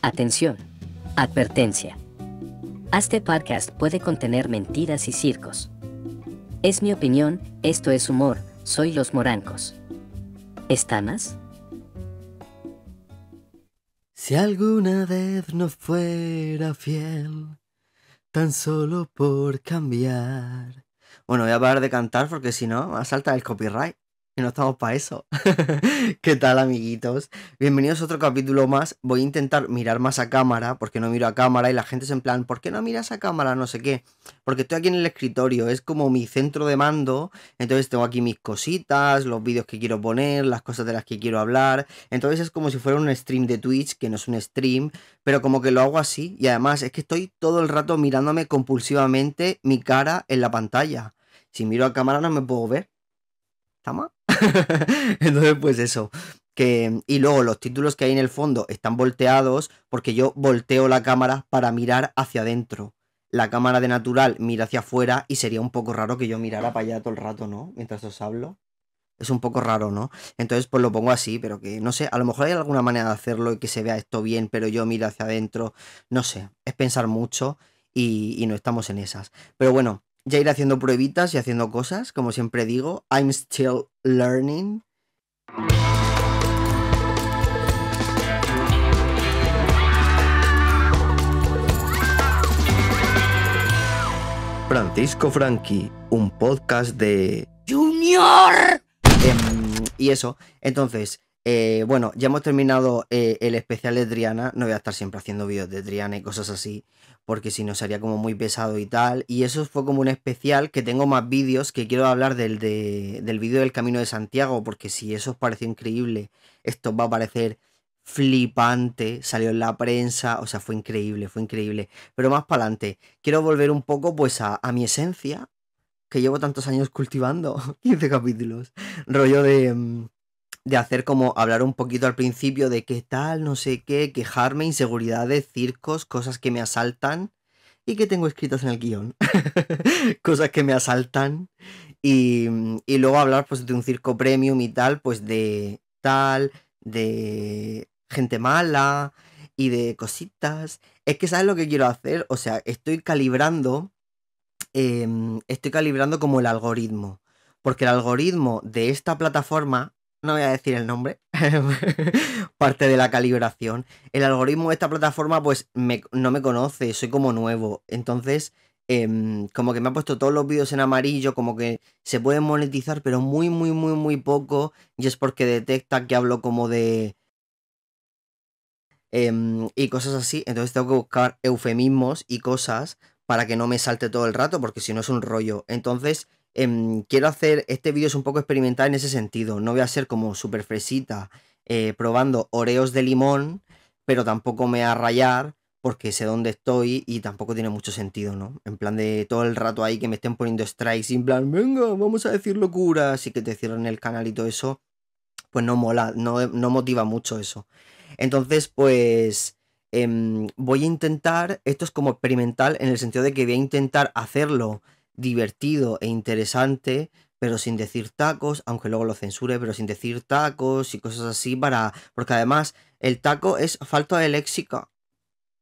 Atención. Advertencia. Este podcast puede contener mentiras y circos. Es mi opinión, esto es humor, soy los morancos. más? Si alguna vez no fuera fiel, tan solo por cambiar. Bueno, voy a parar de cantar porque si no, asalta el copyright no estamos para eso. ¿Qué tal, amiguitos? Bienvenidos a otro capítulo más. Voy a intentar mirar más a cámara, porque no miro a cámara y la gente es en plan, ¿por qué no miras a cámara? No sé qué. Porque estoy aquí en el escritorio, es como mi centro de mando. Entonces tengo aquí mis cositas, los vídeos que quiero poner, las cosas de las que quiero hablar. Entonces es como si fuera un stream de Twitch, que no es un stream, pero como que lo hago así. Y además es que estoy todo el rato mirándome compulsivamente mi cara en la pantalla. Si miro a cámara no me puedo ver. ¿Está mal? Entonces, pues eso. Que, y luego los títulos que hay en el fondo están volteados porque yo volteo la cámara para mirar hacia adentro. La cámara de natural mira hacia afuera y sería un poco raro que yo mirara para allá todo el rato, ¿no? Mientras os hablo. Es un poco raro, ¿no? Entonces, pues lo pongo así, pero que no sé, a lo mejor hay alguna manera de hacerlo y que se vea esto bien, pero yo miro hacia adentro, no sé, es pensar mucho y no estamos en esas. Pero bueno, ya ir haciendo pruebitas y haciendo cosas, como siempre digo. I'm still learning. Francisco Franqui, un podcast de Junior. Em, y eso, entonces, eh, bueno, ya hemos terminado eh, el especial de Triana. No voy a estar siempre haciendo vídeos de Triana y cosas así, porque si no sería como muy pesado y tal. Y eso fue como un especial que tengo más vídeos que quiero hablar del, vídeo del Camino de Santiago, porque si eso os pareció increíble, esto va a parecer flipante, salió en la prensa, o sea, fue increíble, fue increíble. Pero más para adelante, quiero volver un poco pues a, a mi esencia, que llevo tantos años cultivando, 15 capítulos, rollo de mm, de hacer como hablar un poquito al principio de qué tal, no sé qué, quejarme, inseguridades, circos, cosas que me asaltan y que tengo escritas en el guión. cosas que me asaltan. Y, luego hablar pues de un circo premium y tal, pues de tal, de gente mala y de cositas. Es que sabes lo que quiero hacer, o sea, estoy calibrando, em, estoy calibrando como el algoritmo, porque el algoritmo de esta plataforma no voy a decir el nombre, parte de la calibración. El algoritmo de esta plataforma pues no me conoce, soy como nuevo. Entonces, em, como que me ha puesto todos los vídeos en amarillo, como que se pueden monetizar, pero muy, muy, muy, muy poco. Y es porque detecta que hablo como de... Em, y cosas así. Entonces tengo que buscar eufemismos y cosas para que no me salte todo el rato, porque si no es un rollo. Entonces Em, quiero hacer, este vídeo es un poco experimental en ese sentido, no voy a ser como super fresita eh, probando oreos de limón, pero tampoco me voy a rayar porque sé dónde estoy y tampoco tiene mucho sentido, ¿no? En plan de todo el rato ahí que me estén poniendo strikes y en plan, venga, vamos a decir locuras y que te cierran el canal y todo eso, pues no mola, no, no motiva mucho eso. Entonces, pues... Em, voy a intentar, esto es como experimental en el sentido de que voy a intentar hacerlo divertido e interesante, pero sin decir tacos, aunque luego lo censure, pero sin decir tacos y cosas así para... Porque además el taco es falta de léxico.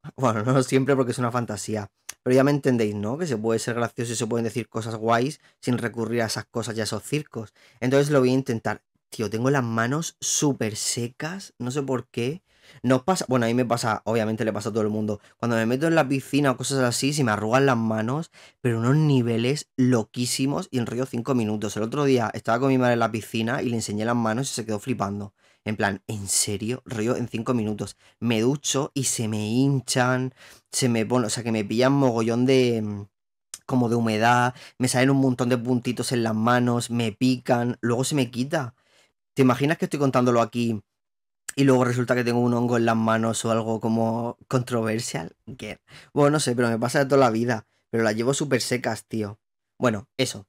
Bueno, no siempre porque es una fantasía. Pero ya me entendéis, ¿no? Que se puede ser gracioso y se pueden decir cosas guays sin recurrir a esas cosas y a esos circos. Entonces lo voy a intentar. Tío, tengo las manos súper secas, no sé por qué no pasa, bueno, a mí me pasa, obviamente le pasa a todo el mundo, cuando me meto en la piscina o cosas así, se me arrugan las manos, pero unos niveles loquísimos y en río 5 minutos. El otro día estaba con mi madre en la piscina y le enseñé las manos y se quedó flipando. En plan, ¿en serio? Río en 5 minutos. Me ducho y se me hinchan, se me pone, o sea, que me pillan mogollón de mm, como de humedad, me salen un montón de puntitos en las manos, me pican, luego se me quita. ¿Te imaginas que estoy contándolo aquí y luego resulta que tengo un hongo en las manos o algo como controversial. Que, bueno, no sé, pero me pasa de toda la vida. Pero las llevo súper secas, tío. Bueno, eso.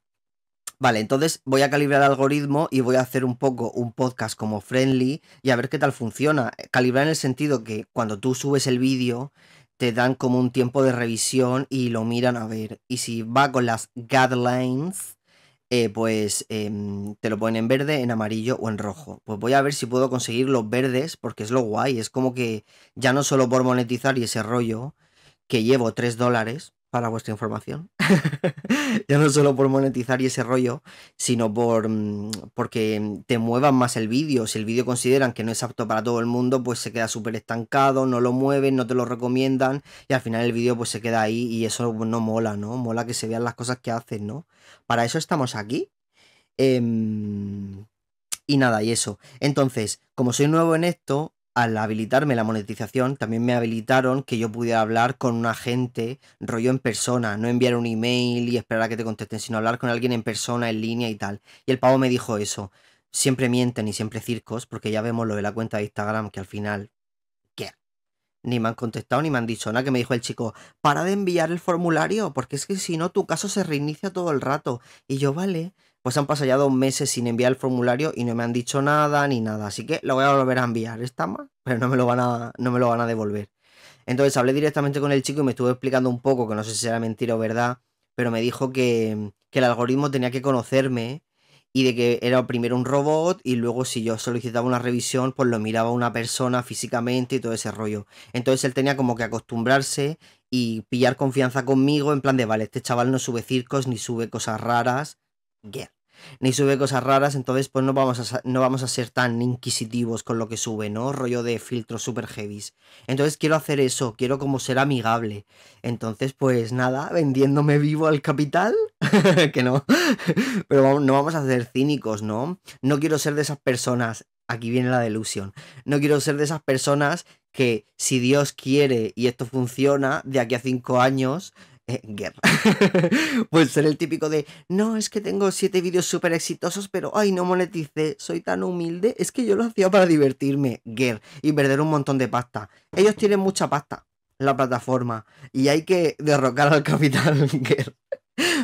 Vale, entonces voy a calibrar el algoritmo y voy a hacer un poco un podcast como friendly y a ver qué tal funciona. Calibrar en el sentido que cuando tú subes el vídeo te dan como un tiempo de revisión y lo miran a ver. Y si va con las guidelines eh, pues em, te lo ponen en verde, en amarillo o en rojo. Pues voy a ver si puedo conseguir los verdes, porque es lo guay. Es como que ya no solo por monetizar y ese rollo que llevo 3 dólares, para vuestra información. ya no solo por monetizar y ese rollo, sino por mm, porque te muevan más el vídeo. Si el vídeo consideran que no es apto para todo el mundo, pues se queda súper estancado, no lo mueven, no te lo recomiendan y al final el vídeo pues se queda ahí y eso no mola, ¿no? Mola que se vean las cosas que hacen, ¿no? Para eso estamos aquí. Em, y nada, y eso. Entonces, como soy nuevo en esto, al habilitarme la monetización, también me habilitaron que yo pudiera hablar con un agente, rollo en persona, no enviar un email y esperar a que te contesten, sino hablar con alguien en persona, en línea y tal. Y el pavo me dijo eso. Siempre mienten y siempre circos, porque ya vemos lo de la cuenta de Instagram, que al final, ¿qué? Ni me han contestado ni me han dicho nada, que me dijo el chico, para de enviar el formulario, porque es que si no, tu caso se reinicia todo el rato. Y yo, vale pues han pasado ya dos meses sin enviar el formulario y no me han dicho nada ni nada. Así que lo voy a volver a enviar. Está mal, pero no me lo van a, no me lo van a devolver. Entonces hablé directamente con el chico y me estuvo explicando un poco, que no sé si era mentira o verdad, pero me dijo que, que el algoritmo tenía que conocerme y de que era primero un robot y luego si yo solicitaba una revisión, pues lo miraba una persona físicamente y todo ese rollo. Entonces él tenía como que acostumbrarse y pillar confianza conmigo en plan de, vale, este chaval no sube circos ni sube cosas raras ni sube cosas raras, entonces pues no vamos a, no vamos a ser tan inquisitivos con lo que sube, ¿no? Rollo de filtros super heavies. Entonces quiero hacer eso, quiero como ser amigable. Entonces pues nada, vendiéndome vivo al capital, que no, pero no vamos a ser cínicos, ¿no? No quiero ser de esas personas, aquí viene la delusión, no quiero ser de esas personas que si Dios quiere y esto funciona, de aquí a cinco años eh, pues ser el típico de, no, es que tengo siete vídeos súper exitosos, pero ay, no moneticé, soy tan humilde, es que yo lo hacía para divertirme, guerra, y perder un montón de pasta. Ellos tienen mucha pasta, la plataforma, y hay que derrocar al capital, guerra.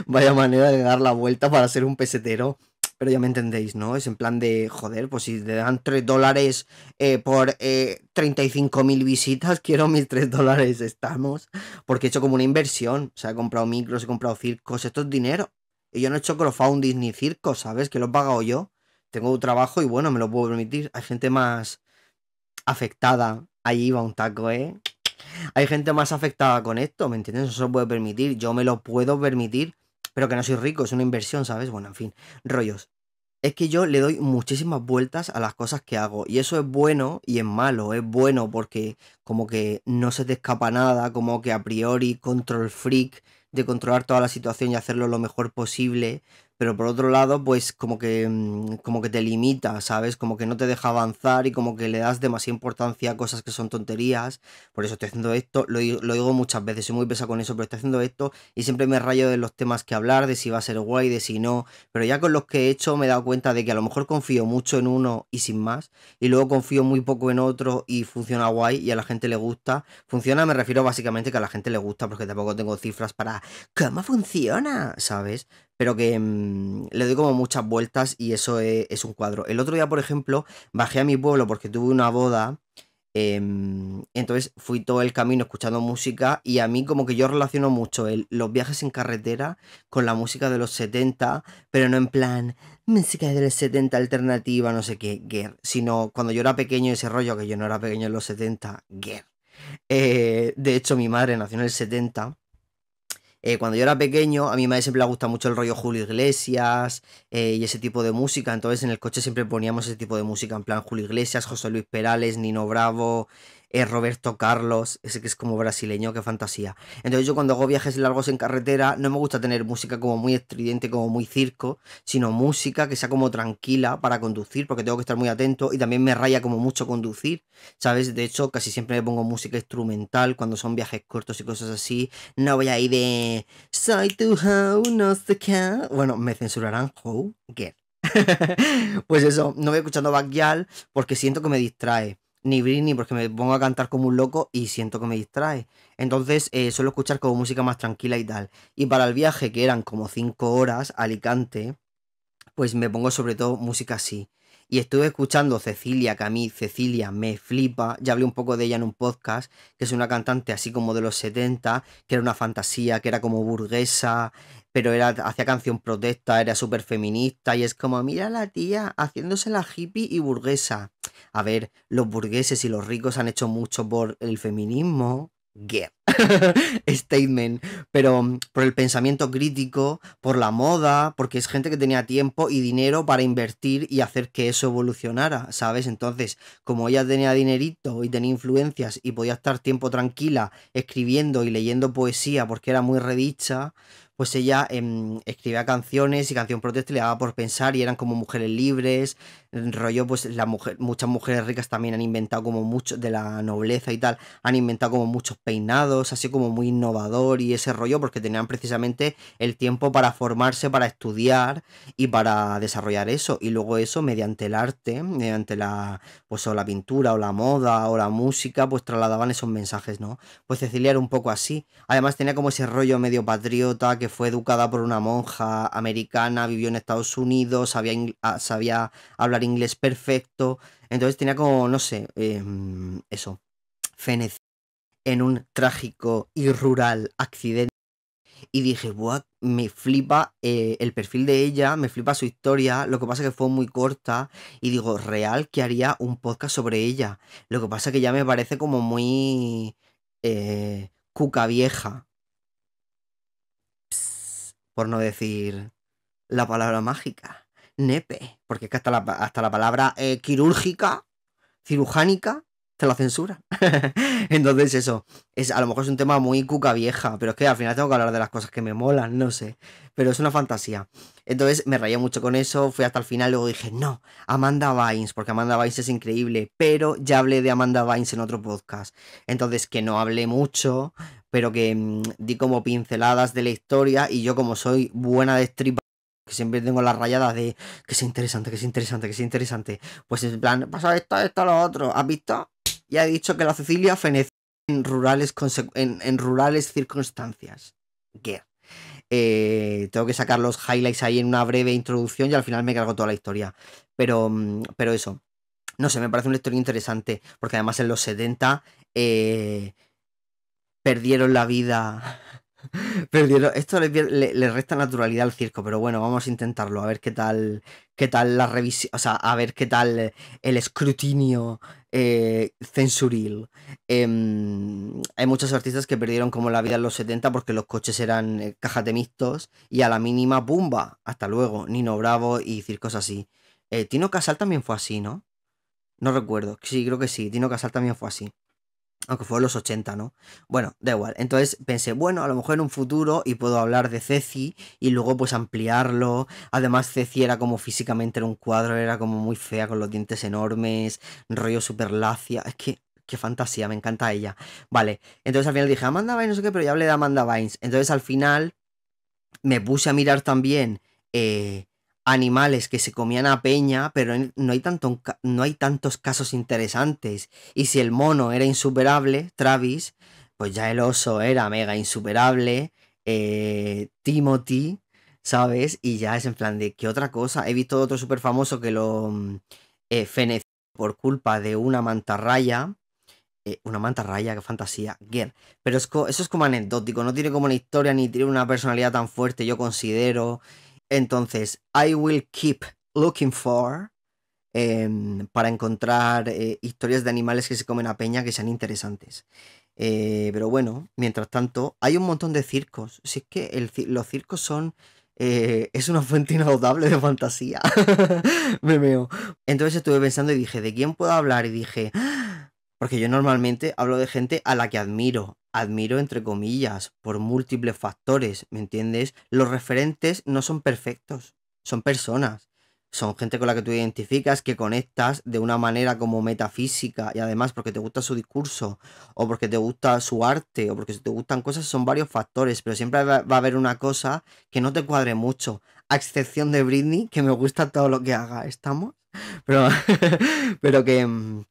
Vaya manera de dar la vuelta para ser un pesetero. Pero ya me entendéis, ¿no? Es en plan de, joder, pues si te dan 3 dólares eh, por 35.000 eh, visitas, quiero mis 3 dólares, estamos. Porque he hecho como una inversión. O sea, he comprado micros, he comprado circos, esto es dinero. Y yo no he hecho crowdfunding ni circos, ¿sabes? Que lo he pagado yo. Tengo un trabajo y bueno, me lo puedo permitir. Hay gente más afectada. Ahí va un taco, ¿eh? Hay gente más afectada con esto, ¿me entiendes? Eso se puede permitir. Yo me lo puedo permitir, pero que no soy rico, es una inversión, ¿sabes? Bueno, en fin, rollos es que yo le doy muchísimas vueltas a las cosas que hago. Y eso es bueno y es malo. Es bueno porque como que no se te escapa nada, como que a priori control freak de controlar toda la situación y hacerlo lo mejor posible pero por otro lado, pues como que, mm, como que te limita, ¿sabes? Como que no te deja avanzar y como que le das demasiada importancia a cosas que son tonterías. Por eso estoy haciendo esto, lo, digo muchas veces, soy muy pesa con eso, pero estoy haciendo esto y siempre me rayo de los temas que hablar, de si va a ser guay, de si no. Pero ya con los que he hecho me he dado cuenta de que a lo mejor confío mucho en uno y sin más, y luego confío muy poco en otro y funciona guay y a la gente le gusta. Funciona, me refiero básicamente que a la gente le gusta, porque tampoco tengo cifras para cómo funciona, ¿sabes? pero que mm, le doy como muchas vueltas y eso e, es, un cuadro. El otro día, por ejemplo, bajé a mi pueblo porque tuve una boda. Em, entonces fui todo el camino escuchando música y a mí como que yo relaciono mucho los viajes en carretera con la música de los 70, pero no en plan música de los 70 alternativa, no sé qué, Guer. sino cuando yo era pequeño ese rollo que yo no era pequeño en los 70, eh, de hecho mi madre nació en el 70 eh, cuando yo era pequeño, a mi madre siempre le gusta mucho el rollo Julio Iglesias eh, y ese tipo de música. Entonces en el coche siempre poníamos ese tipo de música, en plan Julio Iglesias, José Luis Perales, Nino Bravo, es Roberto Carlos, ese que es como brasileño, qué fantasía. Entonces yo cuando hago viajes largos en carretera no me gusta tener música como muy estridente, como muy circo, sino música que sea como tranquila para conducir, porque tengo que estar muy atento y también me raya como mucho conducir, ¿sabes? De hecho, casi siempre me pongo música instrumental cuando son viajes cortos y cosas así. No voy a ir de... Soy tu How no sé qué. Bueno, me censurarán, hoe, pues eso, no voy escuchando Backyard porque siento que me distrae ni Britney porque me pongo a cantar como un loco y siento que me distrae. Entonces eh, suelo escuchar como música más tranquila y tal. Y para el viaje, que eran como 5 horas, Alicante, pues me pongo sobre todo música así. Y estuve escuchando Cecilia, que a mí Cecilia me flipa. Ya hablé un poco de ella en un podcast, que es una cantante así como de los 70, que era una fantasía, que era como burguesa, pero era, hacía canción protesta, era súper feminista. Y es como, mira la tía haciéndose la hippie y burguesa. A ver, los burgueses y los ricos han hecho mucho por el feminismo. statement, pero mm, por el pensamiento crítico, por la moda, porque es gente que tenía tiempo y dinero para invertir y hacer que eso evolucionara, ¿sabes? Entonces, como ella tenía dinerito y tenía influencias y podía estar tiempo tranquila escribiendo y leyendo poesía porque era muy redicha, pues ella em, escribía canciones y canción protesta le daba por pensar y eran como mujeres libres, rollo, pues la mujer, muchas mujeres ricas también han inventado como mucho de la nobleza y tal, han inventado como muchos peinados, así como muy innovador y ese rollo, porque tenían precisamente el tiempo para formarse, para estudiar y para desarrollar eso. Y luego eso mediante el arte, mediante la, pues o la pintura o la moda o la música, pues trasladaban esos mensajes, ¿no? Pues Cecilia era un poco así. Además tenía como ese rollo medio patriota que fue educada por una monja americana, vivió en Estados Unidos, sabía, sabía hablar inglés perfecto. Entonces tenía como, no sé, em, eso, FNC en un trágico y rural accidente. Y dije, Buah, me flipa eh, el perfil de ella, me flipa su historia. Lo que pasa que fue muy corta. Y digo, real que haría un podcast sobre ella. Lo que pasa que ya me parece como muy eh, cuca vieja. por no decir la palabra mágica nepe, porque es que hasta la, hasta la palabra eh, quirúrgica, cirujánica, te la censura. Entonces, eso, es, a lo mejor es un tema muy cuca vieja, pero es que al final tengo que hablar de las cosas que me molan, no sé. Pero es una fantasía. Entonces me rayé mucho con eso, fui hasta el final, luego dije, no, Amanda Vines, porque Amanda Vines es increíble, pero ya hablé de Amanda Vines en otro podcast. Entonces, que no hablé mucho, pero que mm, di como pinceladas de la historia y yo como soy buena de strip que siempre tengo la rayada de que es interesante, que es interesante, que es interesante. Pues en plan, pasa esto, esto, lo otro. ¿Has visto? Ya he dicho que la Cecilia fenece en rurales, en, rurales circunstancias. qué eh, tengo que sacar los highlights ahí en una breve introducción y al final me cargo toda la historia. Pero, mm, pero eso. No sé, me parece una historia interesante. Porque además en los 70 eh, perdieron la vida Perdieron. Esto le, resta naturalidad al circo, pero bueno, vamos a intentarlo, a ver qué tal, qué tal la revisión, o sea, a ver qué tal eh, el escrutinio eh, censuril. Em, hay muchos artistas que perdieron como la vida en los 70 porque los coches eran eh, caja de mixtos y a la mínima, bumba Hasta luego, Nino Bravo y circos así. Tino Casal también fue así, ¿no? No recuerdo. Sí, creo que sí. Tino Casal también fue así. Aunque fue en los 80, ¿no? Bueno, da igual. Entonces pensé, bueno, a lo mejor en un futuro y puedo hablar de Ceci y luego pues ampliarlo. Además, Ceci era como físicamente era un cuadro, era como muy fea con los dientes enormes, rollo super lacia. Es que qué fantasía, me encanta ella. Vale, entonces al final dije Amanda Vines, no sé qué, pero ya hablé de Amanda Vines. Entonces al final me puse a mirar también eh, animales que se comían a Peña, pero no hay, tanto, no hay tantos casos interesantes. Y si el mono era insuperable, Travis, pues ya el oso era mega insuperable, eh, Timothy, ¿sabes? Y ya es en plan de, ¿qué otra cosa? He visto otro súper famoso que lo mm, eh, feneció por culpa de una mantarraya. Eh, una mantarraya, qué fantasía, Pero eso es como anecdótico, no tiene como una historia ni tiene una personalidad tan fuerte, yo considero. Entonces, I will keep looking for em, para encontrar eh, historias de animales que se comen a peña que sean interesantes. Eh, pero bueno, mientras tanto, hay un montón de circos. Si es que los circos son. Eh, es una fuente inaudible de fantasía. Me veo Entonces estuve pensando y dije, ¿de quién puedo hablar? Y dije, ¡Ah! Porque yo normalmente hablo de gente a la que admiro, admiro entre comillas, por múltiples factores, ¿me entiendes? Los referentes no son perfectos, son personas, son gente con la que tú identificas, que conectas de una manera como metafísica y además porque te gusta su discurso o porque te gusta su arte o porque te gustan cosas, son varios factores, pero siempre va a haber una cosa que no te cuadre mucho, a excepción de Britney, que me gusta todo lo que haga, ¿estamos? Pero, pero que mm,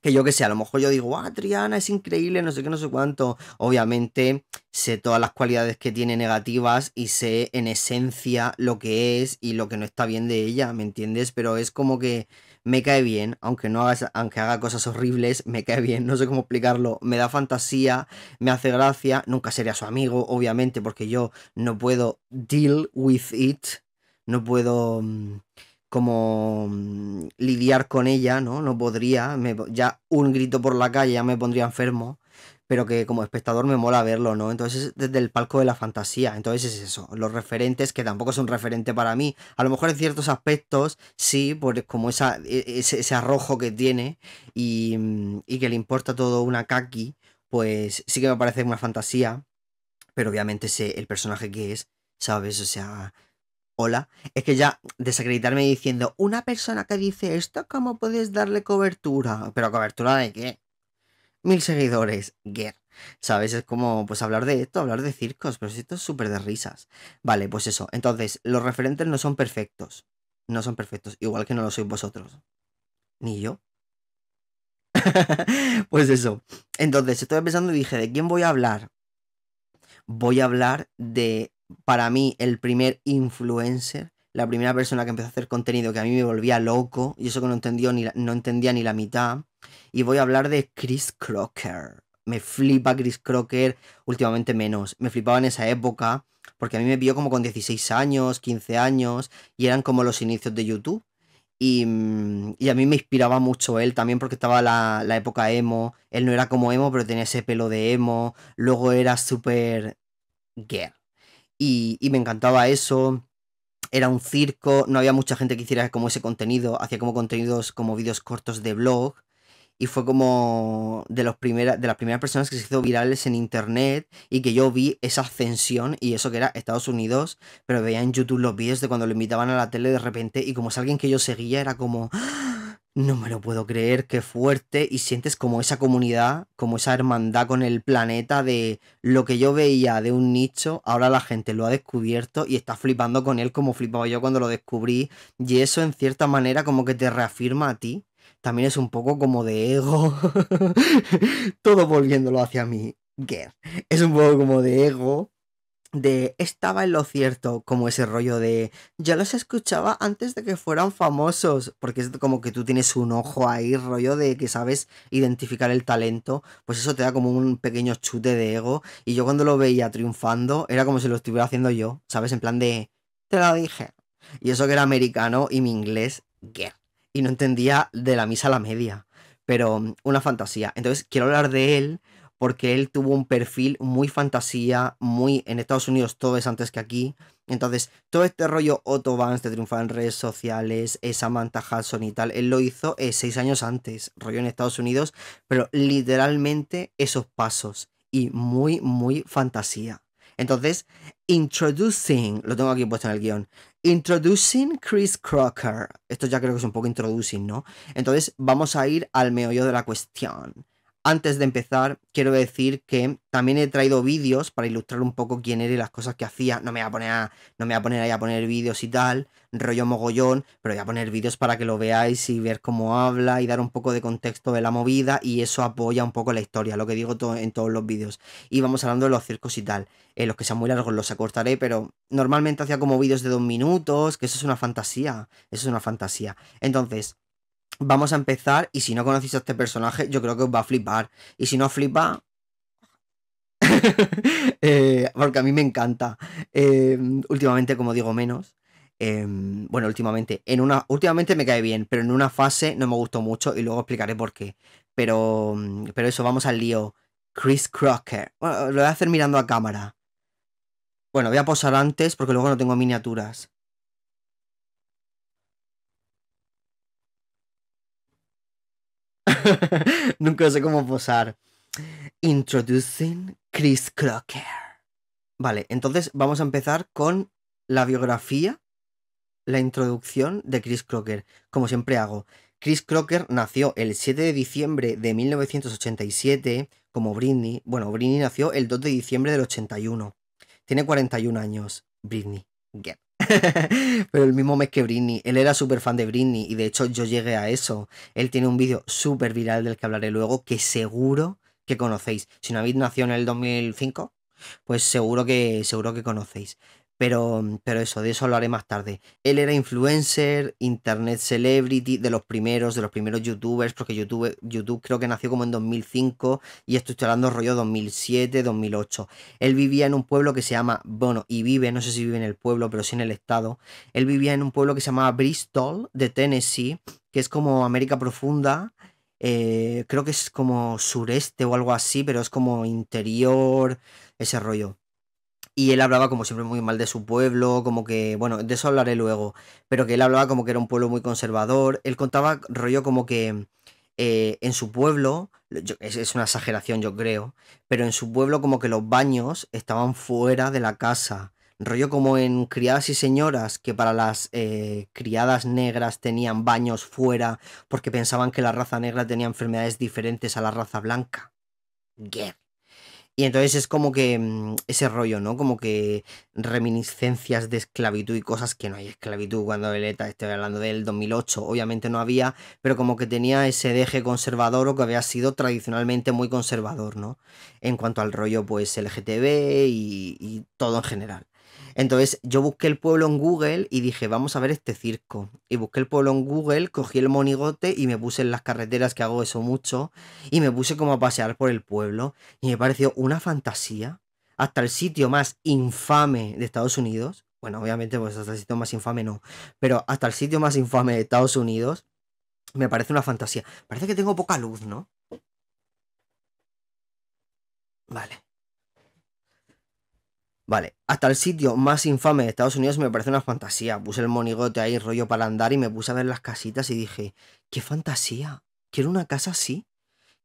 que yo que sé, a lo mejor yo digo, ah, Triana es increíble, no sé qué, no sé cuánto. Obviamente sé todas las cualidades que tiene negativas y sé en esencia lo que es y lo que no está bien de ella, ¿me entiendes? Pero es como que me cae bien, aunque no haga, aunque haga cosas horribles, me cae bien, no sé cómo explicarlo, me da fantasía, me hace gracia, nunca sería su amigo, obviamente, porque yo no puedo deal with it, no puedo... Mm, como mm, lidiar con ella, ¿no? No podría, me, ya un grito por la calle ya me pondría enfermo, pero que como espectador me mola verlo, ¿no? Entonces es desde el palco de la fantasía, entonces es eso, los referentes, que tampoco son un referente para mí, a lo mejor en ciertos aspectos sí, por como e, e, ese, arrojo que tiene y, mm, y que le importa todo una kaki, pues sí que me parece una fantasía, pero obviamente sé el personaje que es, ¿sabes? O sea, hola, es que ya desacreditarme diciendo, una persona que dice esto, ¿cómo puedes darle cobertura? Pero cobertura de qué? Mil seguidores, ¿Sabes? Es como, pues hablar de esto, hablar de circos, pero esto es súper de risas. Vale, pues eso. Entonces, los referentes no son perfectos. No son perfectos, igual que no lo sois vosotros. Ni yo. pues eso. Entonces, estoy pensando y dije, ¿de quién voy a hablar? Voy a hablar de para mí el primer influencer, la primera persona que empezó a hacer contenido que a mí me volvía loco, y eso que no, entendió no entendía ni la mitad. Y voy a hablar de Chris Crocker. Me flipa Chris Crocker, últimamente menos. Me flipaba en esa época, porque a mí me vio como con 16 años, 15 años, y eran como los inicios de YouTube. Mm, y, a mí me inspiraba mucho él también porque estaba la, época emo. Él no era como emo, pero tenía ese pelo de emo. Luego era súper girl y, me encantaba eso. Era un circo, no había mucha gente que hiciera como ese contenido, hacía como contenidos como vídeos cortos de blog y fue como de, de las primeras personas que se hizo virales en internet y que yo vi esa ascensión y eso que era Estados Unidos, pero veía en YouTube los vídeos de cuando lo invitaban a la tele de repente y como es alguien que yo seguía era como, ¡ah! No me lo puedo creer, qué fuerte. Y sientes como esa comunidad, como esa hermandad con el planeta de lo que yo veía de un nicho, ahora la gente lo ha descubierto y está flipando con él como flipaba yo cuando lo descubrí. Y eso en cierta manera como que te reafirma a ti. También es un poco como de ego. Todo volviéndolo hacia mí. Es un poco como de ego de estaba en lo cierto, como ese rollo de ya los escuchaba antes de que fueran famosos, porque es como que tú tienes un ojo ahí, rollo de que sabes identificar el talento, pues eso te da como un pequeño chute de ego, y yo cuando lo veía triunfando era como si lo estuviera haciendo yo, ¿sabes? En plan de, te lo dije. Y eso que era americano y mi inglés, yeah. Y no entendía de la misa a la media, pero mm, una fantasía. Entonces quiero hablar de él porque él tuvo un perfil muy fantasía, muy en Estados Unidos todo es antes que aquí. Entonces, todo este rollo Otto Vance de triunfar en redes sociales, esa eh, manta Hudson y tal, él lo hizo eh, seis años antes, rollo en Estados Unidos, pero literalmente esos pasos y muy, muy fantasía. Entonces, introducing, lo tengo aquí puesto en el guión, introducing Chris Crocker. Esto ya creo que es un poco introducing, ¿no? Entonces, vamos a ir al meollo de la cuestión. Antes de empezar, quiero decir que también he traído vídeos para ilustrar un poco quién era y las cosas que hacía. No me voy a poner, no me a poner ahí a poner vídeos y tal, rollo mogollón, pero voy a poner vídeos para que lo veáis y ver cómo habla y dar un poco de contexto de la movida y eso apoya un poco la historia, lo que digo en todos los vídeos. Y vamos hablando de los circos y tal. Eh, los que sean muy largos los acortaré, pero normalmente hacía como vídeos de dos minutos, que eso es una fantasía, eso es una fantasía. Entonces, vamos a empezar y si no conocéis a este personaje, yo creo que os va a flipar. Y si no flipa... Eh, porque a mí me encanta. Em, últimamente, como digo, menos. Em, bueno, últimamente. En una, últimamente me cae bien, pero en una fase no me gustó mucho y luego explicaré por qué. Pero, mm, pero eso, vamos al lío. Chris Crocker. lo voy a hacer mirando a cámara. Bueno, voy a posar antes porque luego no tengo miniaturas. Nunca sé cómo posar. Introducing Chris Crocker. Vale, entonces vamos a empezar con la biografía, la introducción de Chris Crocker, como siempre hago. Chris Crocker nació el 7 de diciembre de 1987, como Britney. Bueno, Britney nació el 2 de diciembre del 81. Tiene 41 años, Britney Get. pero el mismo mes que Britney. Él era súper fan de Britney y de hecho yo llegué a eso. Él tiene un vídeo súper viral del que hablaré luego que seguro que conocéis. Si no habéis nacido en el 2005, pues seguro que, seguro que conocéis. Pero, mm, pero eso, de eso hablaré más tarde. Él era influencer, internet celebrity, de los primeros, de los primeros youtubers, porque YouTube, YouTube creo que nació como en 2005 y estoy hablando rollo 2007, 2008. Él vivía en un pueblo que se llama, bueno, y vive, no sé si vive en el pueblo, pero sí en el estado. Él vivía en un pueblo que se llamaba Bristol, de Tennessee, que es como América Profunda, eh, creo que es como sureste o algo así, pero es como interior, ese rollo y él hablaba como siempre muy mal de su pueblo, como que, bueno, de eso hablaré luego, pero que él hablaba como que era un pueblo muy conservador, él contaba rollo como que eh, en su pueblo, es, una exageración yo creo, pero en su pueblo como que los baños estaban fuera de la casa, rollo como en criadas y señoras que para las eh, criadas negras tenían baños fuera porque pensaban que la raza negra tenía enfermedades diferentes a la raza blanca. Y entonces es como que mm, ese rollo, ¿no? Como que reminiscencias de esclavitud y cosas que no hay esclavitud cuando el esté estoy hablando del 2008, obviamente no había, pero como que tenía ese eje conservador o que había sido tradicionalmente muy conservador, ¿no? En cuanto al rollo, pues, LGTB y todo en general. Entonces yo busqué el pueblo en Google y dije, vamos a ver este circo. Y busqué el pueblo en Google, cogí el monigote y me puse en las carreteras, que hago eso mucho, y me puse como a pasear por el pueblo. Y me pareció una fantasía. Hasta el sitio más infame de Estados Unidos. Bueno, obviamente, pues hasta el sitio más infame no. Pero hasta el sitio más infame de Estados Unidos. Me parece una fantasía. Parece que tengo poca luz, ¿no? Vale. Vale, hasta el sitio más infame de Estados Unidos me parece una fantasía. Puse el monigote ahí, rollo para andar, y me puse a ver las casitas y dije, ¡qué fantasía! Quiero una casa así.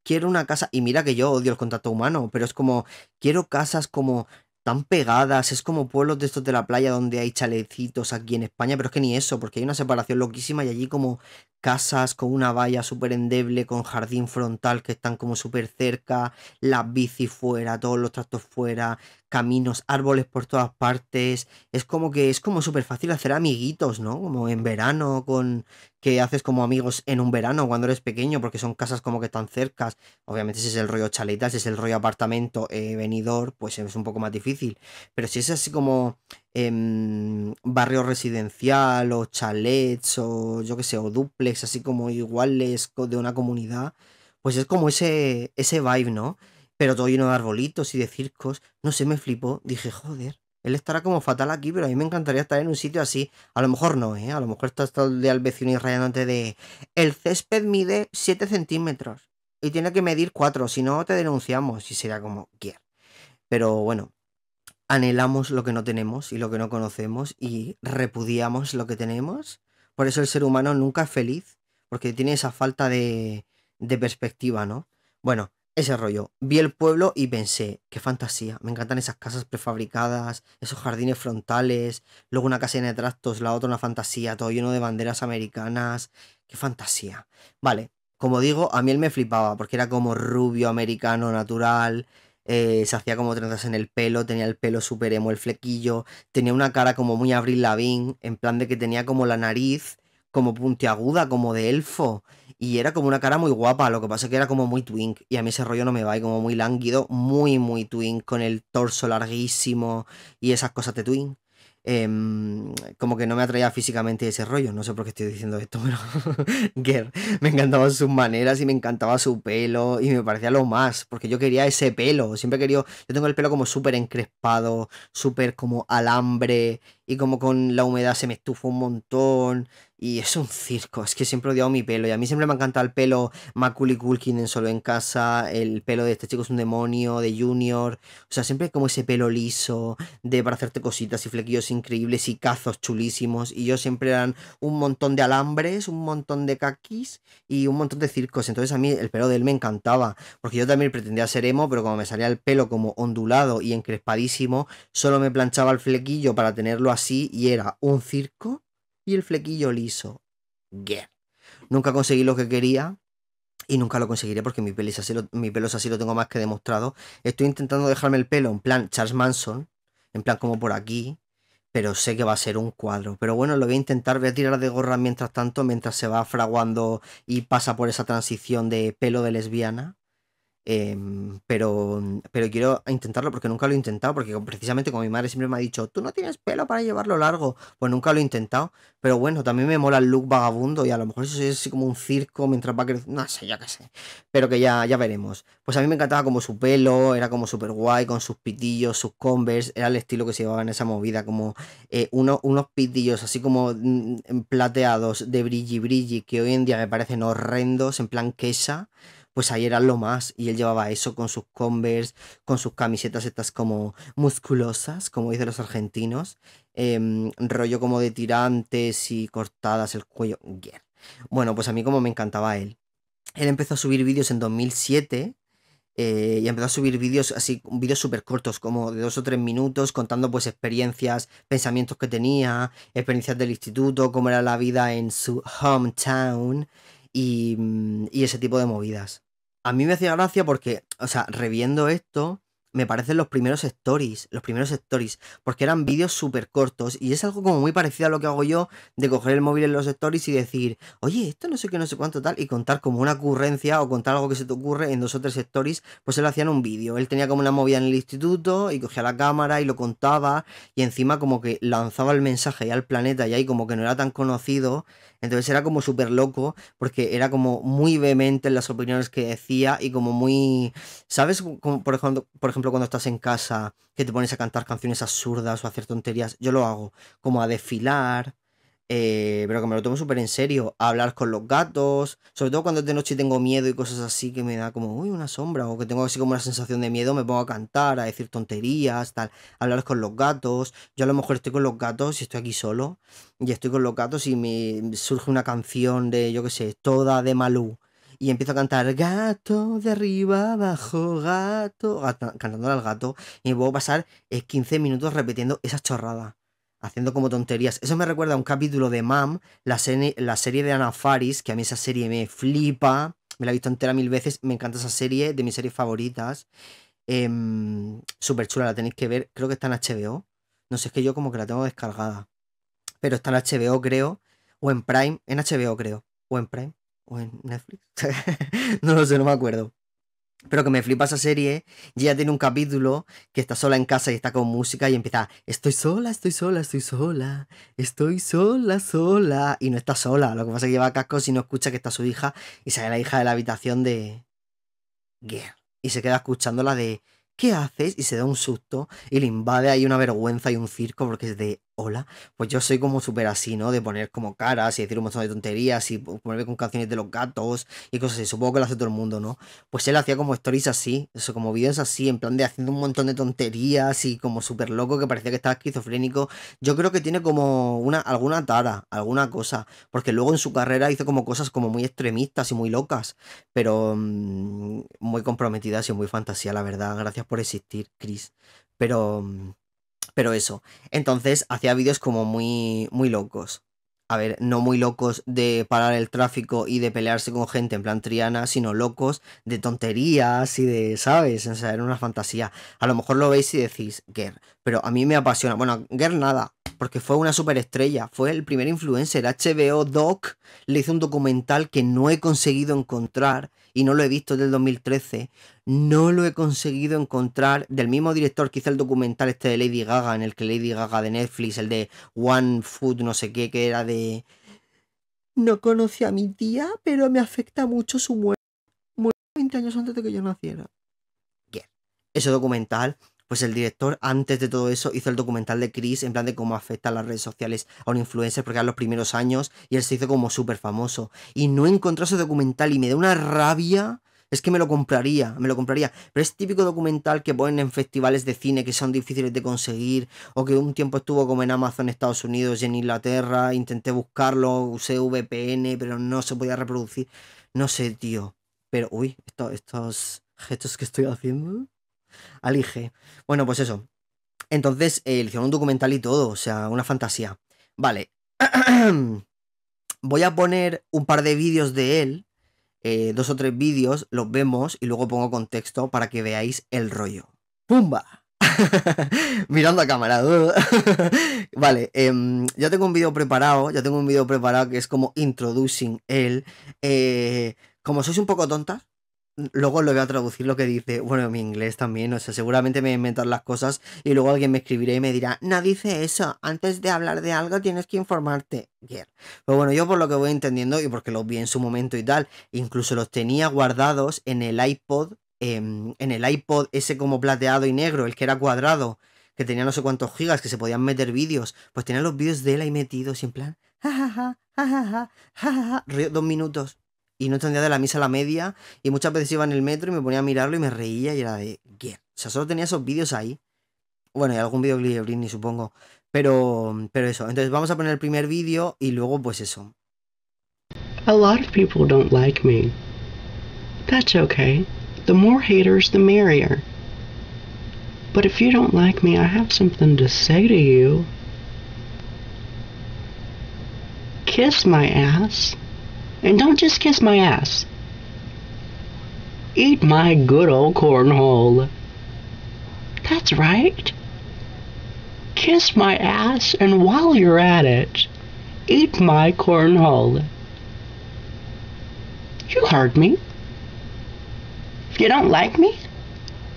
Quiero una casa. Y mira que yo odio el contacto humano, pero es como, quiero casas como tan pegadas, es como pueblos de estos de la playa donde hay chalecitos aquí en España, pero es que ni eso, porque hay una separación loquísima y allí como casas con una valla súper endeble, con jardín frontal que están como súper cerca, las bicis fuera, todos los tractos fuera, caminos, árboles por todas partes. Es como que es como súper fácil hacer amiguitos, ¿no? Como en verano, con que haces como amigos en un verano cuando eres pequeño, porque son casas como que están cercas. Obviamente, si es el rollo chaletas, si es el rollo apartamento eh, venidor, pues es un poco más difícil. Pero si es así como em, barrio residencial, o chalets, o yo qué sé, o duplex, así como iguales de una comunidad. Pues es como ese, ese vibe, ¿no? pero todo lleno de arbolitos y de circos. No sé, me flipó. Dije, joder, él estará como fatal aquí, pero a mí me encantaría estar en un sitio así. A lo mejor no, ¿eh? A lo mejor está todo el día y rayándote de... El césped mide 7 centímetros y tiene que medir 4, si no te denunciamos y será como quiera. Pero bueno, anhelamos lo que no tenemos y lo que no conocemos y repudiamos lo que tenemos. Por eso el ser humano nunca es feliz, porque tiene esa falta de, de perspectiva, ¿no? Bueno, ese rollo. Vi el pueblo y pensé, qué fantasía. Me encantan esas casas prefabricadas, esos jardines frontales, luego una casa de tractos, la otra una fantasía, todo lleno de banderas americanas. Qué fantasía. Vale, como digo, a mí él me flipaba porque era como rubio americano natural. Eh, se hacía como trenzas en el pelo, tenía el pelo super emo, el flequillo, tenía una cara como muy Abril Lavigne, en plan de que tenía como la nariz como puntiaguda, como de elfo. Y era como una cara muy guapa, lo que pasa que era como muy twink. Y a mí ese rollo no me va, y como muy lánguido, muy, muy twink, con el torso larguísimo y esas cosas de twink. Em, como que no me atraía físicamente ese rollo. No sé por qué estoy diciendo esto, pero Girl, me encantaban sus maneras y me encantaba su pelo y me parecía lo más, porque yo quería ese pelo. Siempre he querido, yo tengo el pelo como súper encrespado, súper como alambre y como con la humedad se me estufa un montón. Y es un circo, es que siempre he odiado mi pelo. Y a mí siempre me ha encantado el pelo Macaulay Culkin en Solo en Casa, el pelo de este chico es un demonio, de Junior. O sea, siempre como ese pelo liso, de para hacerte cositas y flequillos increíbles y cazos chulísimos. Y yo siempre eran un montón de alambres, un montón de caquis y un montón de circos. Entonces a mí el pelo de él me encantaba, porque yo también pretendía ser emo, pero como me salía el pelo como ondulado y encrespadísimo, solo me planchaba el flequillo para tenerlo así y era un circo y el flequillo liso. Nunca conseguí lo que quería, y nunca lo conseguiré porque mi pelo, así mi así lo tengo más que demostrado. Estoy intentando dejarme el pelo en plan Charles Manson, en plan como por aquí, pero sé que va a ser un cuadro. Pero bueno, lo voy a intentar, voy a tirar de gorra mientras tanto, mientras se va fraguando y pasa por esa transición de pelo de lesbiana. Em, pero, mm, pero quiero intentarlo porque nunca lo he intentado, porque precisamente como mi madre siempre me ha dicho, tú no tienes pelo para llevarlo largo, pues nunca lo he intentado. Pero bueno, también me mola el look vagabundo y a lo mejor eso es como un circo mientras va creciendo, no sé, ya que sé. Pero que ya, ya veremos. Pues a mí me encantaba como su pelo, era como súper guay, con sus pitillos, sus converse, era el estilo que se llevaba en esa movida, como eh, unos pitillos así como mm, plateados de brilli brilli que hoy en día me parecen horrendos, en plan quesa pues ahí era lo más. Y él llevaba eso con sus Converse, con sus camisetas estas como musculosas, como dicen los argentinos, em, rollo como de tirantes y cortadas el cuello. Bueno, pues a mí como me encantaba él. Él empezó a subir vídeos en 2007 eh, y empezó a subir vídeos así, vídeos súper cortos, como de dos o tres minutos, contando pues experiencias, pensamientos que tenía, experiencias del instituto, cómo era la vida en su hometown, Mm, y, ese tipo de movidas. A mí me hacía gracia porque, o sea, reviendo esto, me parecen los primeros stories, los primeros stories, porque eran vídeos súper cortos y es algo como muy parecido a lo que hago yo de coger el móvil en los stories y decir, oye, esto no sé qué, no sé cuánto tal, y contar como una ocurrencia o contar algo que se te ocurre en dos o tres stories, pues él hacía en un vídeo, él tenía como una movida en el instituto y cogía la cámara y lo contaba y encima como que lanzaba el mensaje al planeta y ahí como que no era tan conocido entonces era como súper loco porque era como muy vehemente en las opiniones que decía y como muy, ¿sabes? Como por, ejemplo, por ejemplo cuando estás en casa que te pones a cantar canciones absurdas o a hacer tonterías, yo lo hago, como a desfilar eh, pero que me lo tomo súper en serio. hablar con los gatos. Sobre todo cuando es de noche y tengo miedo y cosas así que me da como, uy, una sombra. O que tengo así como una sensación de miedo, me pongo a cantar, a decir tonterías, tal. hablar con los gatos. Yo a lo mejor estoy con los gatos y estoy aquí solo. Y estoy con los gatos y me surge una canción de, yo que sé, toda de Malú. Y empiezo a cantar gato de arriba abajo, gato, cantando al gato. Y me puedo pasar 15 eh, minutos repitiendo esa chorrada haciendo como tonterías. Eso me recuerda a un capítulo de Mam, la, la serie de Ana Faris, que a mí esa serie me flipa, me la he visto entera mil veces, me encanta esa serie, de mis series favoritas. super em, Súper chula, la tenéis que ver, creo que está en HBO. No sé, es que yo como que la tengo descargada. Pero está en HBO, creo, o en Prime, en HBO creo, o en Prime, o en Netflix. no lo sé, no me acuerdo. Pero que me flipa esa serie. ya tiene un capítulo que está sola en casa y está con música y empieza, estoy sola, estoy sola, estoy sola, estoy sola, sola. Y no está sola. Lo que pasa es que lleva cascos y no escucha que está su hija y sale la hija de la habitación de... Y se queda escuchándola de... ¿Qué haces? Y se da un susto y le invade ahí una vergüenza y un circo porque es de hola, pues yo soy como súper así, ¿no? De poner como caras y decir un montón de tonterías y ponerme con canciones de los gatos y cosas así. Supongo que lo hace todo el mundo, ¿no? Pues él hacía como stories así, eso, como videos así, en plan de haciendo un montón de tonterías y como súper loco que parecía que estaba esquizofrénico. Yo creo que tiene como una, alguna tara, alguna cosa, porque luego en su carrera hizo como cosas como muy extremistas y muy locas, pero mm, muy comprometidas y muy fantasía, la verdad. Gracias por existir, Chris. Pero... Mm, pero eso. Entonces hacía vídeos como muy, muy locos. A ver, no muy locos de parar el tráfico y de pelearse con gente en plan Triana, sino locos de tonterías y de, ¿sabes? O sea, era una fantasía. A lo mejor lo veis y decís, Ger, pero a mí me apasiona. Bueno, Ger nada, porque fue una superestrella, fue el primer influencer. HBO Doc le hizo un documental que no he conseguido encontrar y no lo he visto desde el 2013, no lo he conseguido encontrar del mismo director quizá hizo el documental este de Lady Gaga, en el que Lady Gaga de Netflix, el de One Food, no sé qué, que era de... No conocí a mi tía, pero me afecta mucho su muerte. Muerte 20 años antes de que yo naciera. Ese documental pues el director antes de todo eso hizo el documental de Chris en plan de cómo afecta a las redes sociales a un influencer porque eran los primeros años y él se hizo como súper famoso. Y no encontró ese documental y me da una rabia. Es que me lo compraría, me lo compraría. Pero es típico documental que ponen en festivales de cine que son difíciles de conseguir. O que un tiempo estuvo como en Amazon, Estados Unidos y en Inglaterra. Intenté buscarlo, usé VPN, pero no se podía reproducir. No sé, tío. Pero, uy, estos gestos que estoy haciendo. Alige, Bueno, pues eso. Entonces eh, el un documental y todo, o sea, una fantasía. Vale. Voy a poner un par de vídeos de él, eh, dos o tres vídeos, los vemos y luego pongo contexto para que veáis el rollo. ¡Pumba! Mirando a cámara. vale, em, ya tengo un vídeo preparado, ya tengo un vídeo preparado que es como introducing él. Eh, como sois un poco tontas, Luego lo voy a traducir lo que dice, bueno, mi inglés también, o sea, seguramente me inventan inventar las cosas y luego alguien me escribirá y me dirá, no dice eso, antes de hablar de algo tienes que informarte. Yeah. Pero bueno, yo por lo que voy entendiendo y porque los vi en su momento y tal, incluso los tenía guardados en el iPod, en el iPod ese como plateado y negro, el que era cuadrado, que tenía no sé cuántos gigas, que se podían meter vídeos, pues tenía los vídeos de él ahí metidos y en plan, jajaja, jajaja, jajaja, dos minutos y no entendía de la misa a la media. Y muchas veces iba en el metro y me ponía a mirarlo y me reía y era de, yeah. O sea, solo tenía esos vídeos ahí. Bueno, y algún vídeo de Britney, supongo. Pero, pero eso. Entonces vamos a poner el primer vídeo y luego, pues eso. A lot of people don't like me. That's okay. The more haters, the merrier. But if you don't like me, I have something to say to you. Kiss my ass. And don't just kiss my ass. Eat my good old cornhole. That's right. Kiss my ass, and while you're at it, eat my cornhole. You heard me. If You don't like me?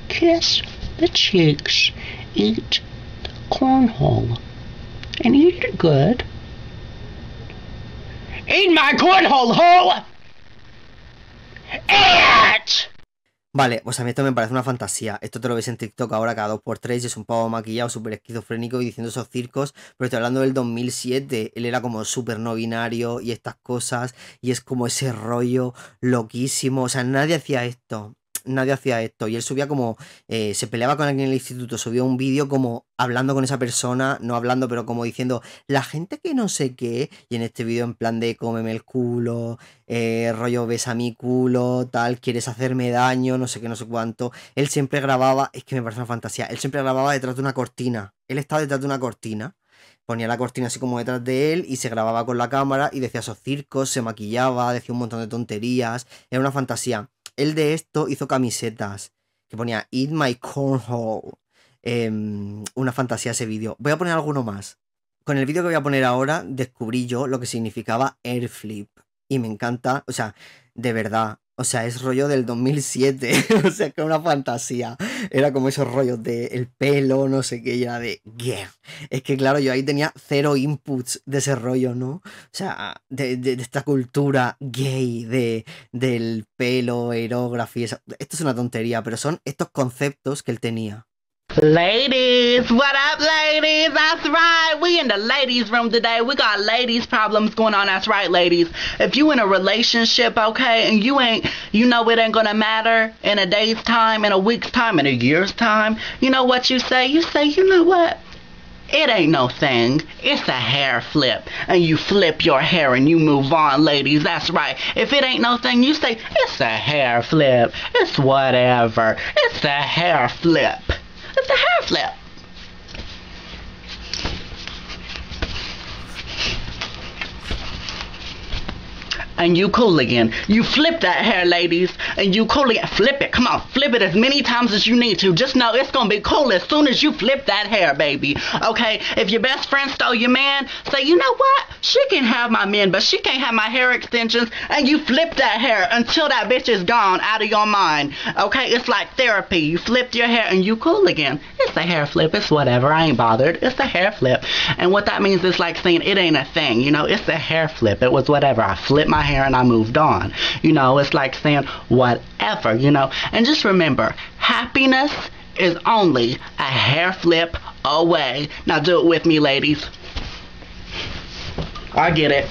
Kiss the cheeks, eat the cornhole, and eat it good. Vale, pues a mí esto me parece una fantasía. Esto te lo ves en TikTok ahora cada 2 por 3 y es un pavo maquillado súper esquizofrénico y diciendo esos circos, pero estoy hablando del 2007, él era como súper no binario y estas cosas, y es como ese rollo loquísimo, o sea, nadie hacía esto nadie hacía esto. Y él subía como, eh, se peleaba con alguien en el instituto, subía un vídeo como hablando con esa persona, no hablando, pero como diciendo, la gente que no sé qué, y en este vídeo en plan de cómeme el culo, eh, Rollo rollo a mi culo, tal, quieres hacerme daño, no sé qué, no sé cuánto. Él siempre grababa, es que me parece una fantasía, él siempre grababa detrás de una cortina. Él estaba detrás de una cortina ponía la cortina así como detrás de él y se grababa con la cámara y decía esos circos, se maquillaba, decía un montón de tonterías, era una fantasía. El de esto hizo camisetas que ponía Eat My Cornhole. Em, una fantasía ese vídeo. Voy a poner alguno más. Con el vídeo que voy a poner ahora descubrí yo lo que significaba airflip. Y me encanta, o sea, de verdad. O sea, es rollo del 2007. o sea, que una fantasía era como esos rollos de el pelo, no sé qué, ya era de gay. Es que claro, yo ahí tenía cero inputs de ese rollo, ¿no? O sea, de, esta cultura gay, del pelo, aerografía. Esto es una tontería, pero son estos conceptos que él tenía. Ladies, what up, ladies? That's right. We in the ladies' room today. We got ladies' problems going on. That's right, ladies. If you in a relationship, okay, and you ain't, you know, it ain't gonna matter in a day's time, in a week's time, in a year's time. You know what you say? You say, you know what? It ain't no thing. It's a hair flip. And you flip your hair and you move on, ladies. That's right. If it ain't no thing, you say, it's a hair flip. It's whatever. It's a hair flip of the half flip. and you cool again. You flip that hair, ladies, and you cool again. Flip it. Come on, flip it as many times as you need to. Just know it's gonna be cool as soon as you flip that hair, baby. Okay? If your best friend stole your man, say, you know what? She can have my men, but she can't have my hair extensions. And you flip that hair until that bitch is gone out of your mind. Okay? It's like therapy. You flip your hair and you cool again. It's a hair flip. It's whatever. I ain't bothered. It's a hair flip. And what that means is like saying it ain't a thing. You know, it's a hair flip. It was whatever. I flipped my hair and I moved on. You know, it's like saying whatever, you know. And just remember, happiness is only a hair flip away. Now do it with me, ladies. I get it.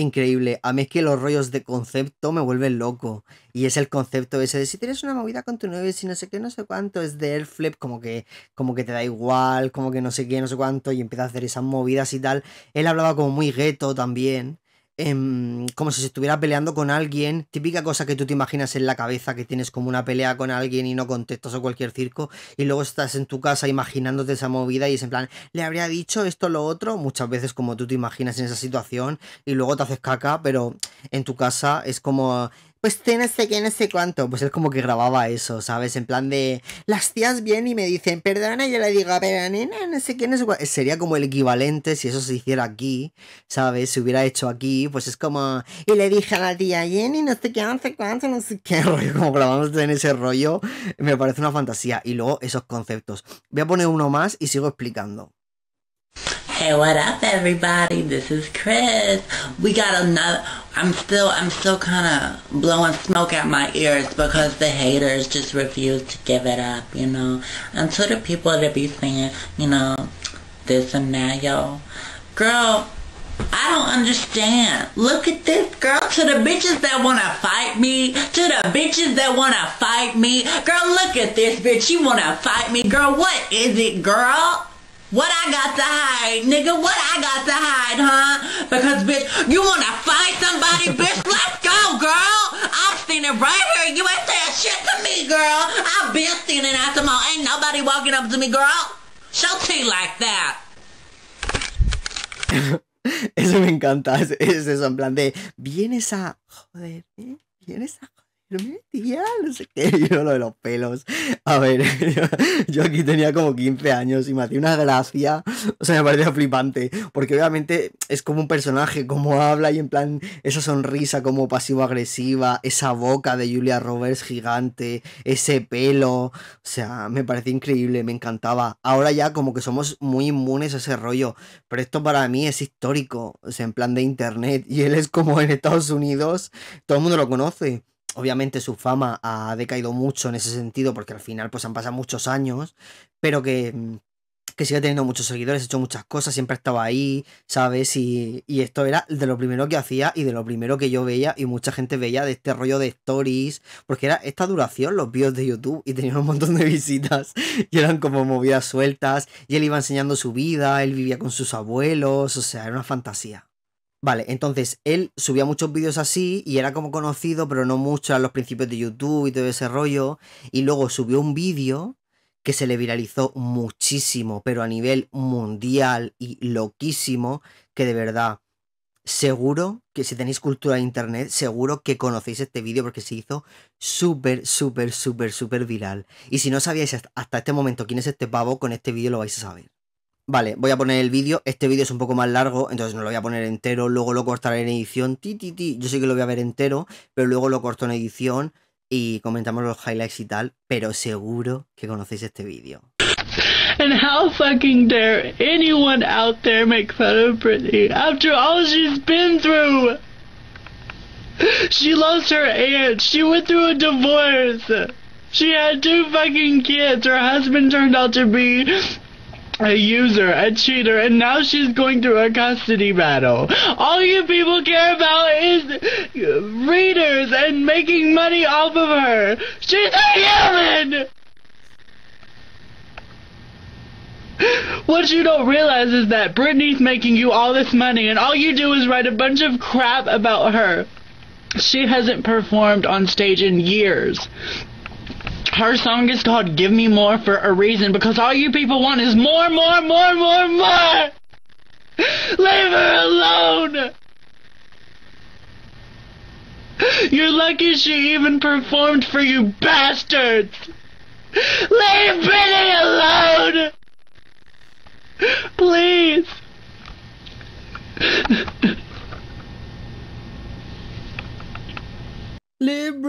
increíble. A mí es que los rollos de concepto me vuelven loco. Y es el concepto ese de si tienes una movida con tu novio, si no sé qué, no sé cuánto, es de flip como que, como que te da igual, como que no sé qué, no sé cuánto, y empieza a hacer esas movidas y tal. Él hablaba como muy gueto también. Em, como si se estuviera peleando con alguien. Típica cosa que tú te imaginas en la cabeza, que tienes como una pelea con alguien y no contestas a cualquier circo, y luego estás en tu casa imaginándote esa movida y es en plan, le habría dicho esto, lo otro, muchas veces como tú te imaginas en esa situación, y luego te haces caca, pero en tu casa es como pues no sé no sé cuánto. Pues es como que grababa eso, ¿sabes? En plan de, las tías vienen y me dicen, perdona, yo le digo, pero nena, no sé qué, no sé cuánto. Sería como el equivalente si eso se hiciera aquí, ¿sabes? Se hubiera hecho aquí, pues es como, y le dije a la tía Jenny, no sé qué, no sé cuánto, no sé qué rollo, como grabamos en ese rollo, me parece una fantasía. Y luego esos conceptos. Voy a poner uno más y sigo explicando. Hey, what up, everybody? This is Chris. We got another. I'm still, I'm still kind of blowing smoke at my ears because the haters just refuse to give it up, you know. And to the people that be saying, you know, this and that, yo, girl. I don't understand. Look at this girl. To the bitches that wanna fight me. To the bitches that wanna fight me. Girl, look at this bitch. You wanna fight me. Girl, what is it, girl? What I got to hide, nigga? What I got to hide, huh? Because, bitch, you wanna fight somebody, bitch? Let's go, girl! I'm standing right here. You ain't saying shit to me, girl. I've been standing out mall. Ain't nobody walking up to me, girl. Show tea like that. Eso me encanta. Es, eso, en plan de, vienes a ¿eh? Vienes a tía, no sé qué. Yo lo de los pelos. A ver, yo, aquí tenía como 15 años y me hacía una gracia. O sea, me parecía flipante. Porque obviamente es como un personaje, como habla y en plan, esa sonrisa como pasivo-agresiva, esa boca de Julia Roberts gigante, ese pelo. O sea, me parecía increíble, me encantaba. Ahora ya como que somos muy inmunes a ese rollo. Pero esto para mí es histórico. O sea, en plan de internet. Y él es como en Estados Unidos, todo el mundo lo conoce obviamente su fama ha decaído mucho en ese sentido, porque al final pues han pasado muchos años, pero que, mm, que sigue teniendo muchos seguidores, ha hecho muchas cosas, siempre estaba ahí, ¿sabes? Y, y, esto era de lo primero que hacía y de lo primero que yo veía y mucha gente veía de este rollo de stories, porque era esta duración los vídeos de YouTube y tenían un montón de visitas y eran como movidas sueltas y él iba enseñando su vida, él vivía con sus abuelos, o sea, era una fantasía. Vale, entonces él subía muchos vídeos así y era como conocido, pero no mucho a los principios de YouTube y todo ese rollo. Y luego subió un vídeo que se le viralizó muchísimo, pero a nivel mundial y loquísimo, que de verdad, seguro que si tenéis cultura de internet, seguro que conocéis este vídeo porque se hizo súper, súper, súper, súper viral. Y si no sabíais hasta este momento quién es este pavo, con este vídeo lo vais a saber. Vale, voy a poner el vídeo. Este vídeo es un poco más largo, entonces no lo voy a poner entero. Luego lo cortaré en edición. Yo sé que lo voy a ver entero, pero luego lo corto en edición y comentamos los highlights y tal. Pero seguro que conocéis este vídeo. And how fucking dare anyone out there make fun of Britney after all she's been through? She lost her aunt. She went through a divorce. She had two fucking kids. Her husband turned out to be a user, a cheater, and now she's going through a custody battle. All you people care about is readers and making money off of her. She's a human! What you don't realize is that Britney's making you all this money and all you do is write a bunch of crap about her. She hasn't performed on stage in years her song is called Give Me More for a reason because all you people want is more, more, more, more, more! Leave her alone! You're lucky she even performed for you bastards! Leave Britney alone! Please! Leave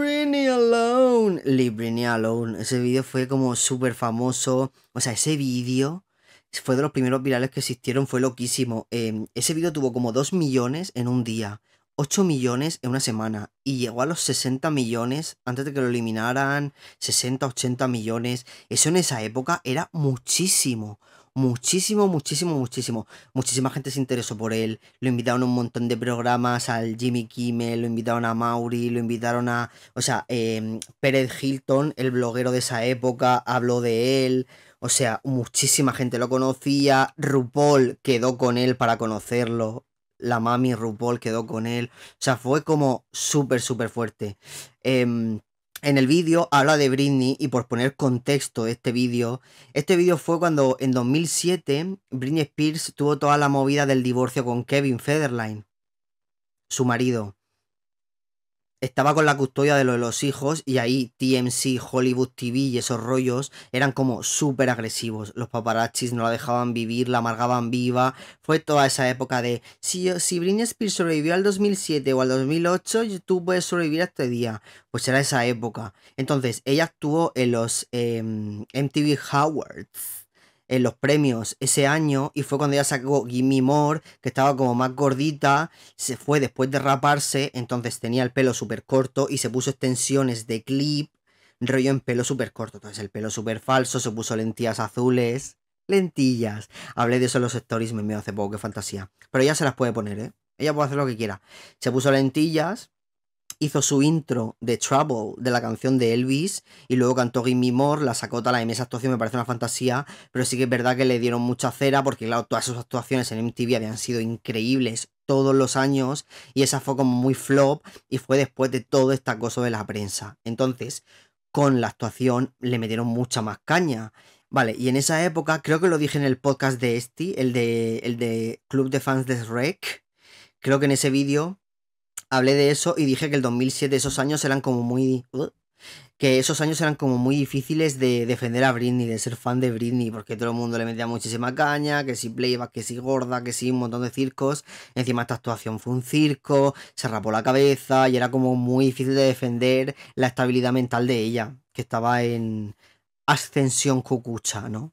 alone. Leave alone. Ese vídeo fue como súper famoso. O sea, ese vídeo fue de los primeros virales que existieron. Fue loquísimo. Em, ese vídeo tuvo como 2 millones en un día. 8 millones en una semana y llegó a los 60 millones antes de que lo eliminaran, 60, 80 millones. Eso en esa época era muchísimo muchísimo, muchísimo, muchísimo. Muchísima gente se interesó por él. Lo invitaron a un montón de programas, al Jimmy Kimmel, lo invitaron a Mauri, lo invitaron a. O sea, eh, em, Pérez Hilton, el bloguero de esa época, habló de él. O sea, muchísima gente lo conocía. RuPaul quedó con él para conocerlo. La mami RuPaul quedó con él. O sea, fue como súper, súper fuerte. Eh, en el vídeo habla de Britney y por poner contexto este vídeo, este vídeo fue cuando en 2007 Britney Spears tuvo toda la movida del divorcio con Kevin Federline, su marido estaba con la custodia de, los hijos y ahí TMC, Hollywood TV y esos rollos eran como súper agresivos. Los paparazzis no la dejaban vivir, la amargaban viva. Fue toda esa época de si, si Britney Spears sobrevivió al 2007 o al 2008, tú puedes sobrevivir a este día. Pues era esa época. Entonces, ella actuó en los MTV em, Howards en los premios ese año y fue cuando ya sacó Gimme More, que estaba como más gordita, se fue después de raparse, entonces tenía el pelo súper corto y se puso extensiones de clip, rollo en pelo súper corto, entonces el pelo súper falso, se puso lentillas azules, lentillas. Hablé de eso en los stories, me envió hace poco, qué fantasía. Pero ella se las puede poner, ¿eh? Ella puede hacer lo que quiera. Se puso lentillas hizo su intro de Trouble de la canción de Elvis y luego cantó Gimme More, la sacó tal, en esa actuación me parece una fantasía, pero sí que es verdad que le dieron mucha cera porque claro, todas sus actuaciones en MTV habían sido increíbles todos los años y esa fue como muy flop y fue después de todo este acoso de la prensa. Entonces, con la actuación le metieron mucha más caña. Vale, y en esa época, creo que lo dije en el podcast de este, el de, el de Club de Fans de Shrek, creo que en ese vídeo hablé de eso y dije que el 2007, esos años eran como muy... Uh, que esos años eran como muy difíciles de defender a Britney, de ser fan de Britney, porque todo el mundo le metía muchísima caña, que si playback, que si gorda, que si un montón de circos, encima esta actuación fue un circo, se rapó la cabeza y era como muy difícil de defender la estabilidad mental de ella, que estaba en ascensión cucucha, ¿no?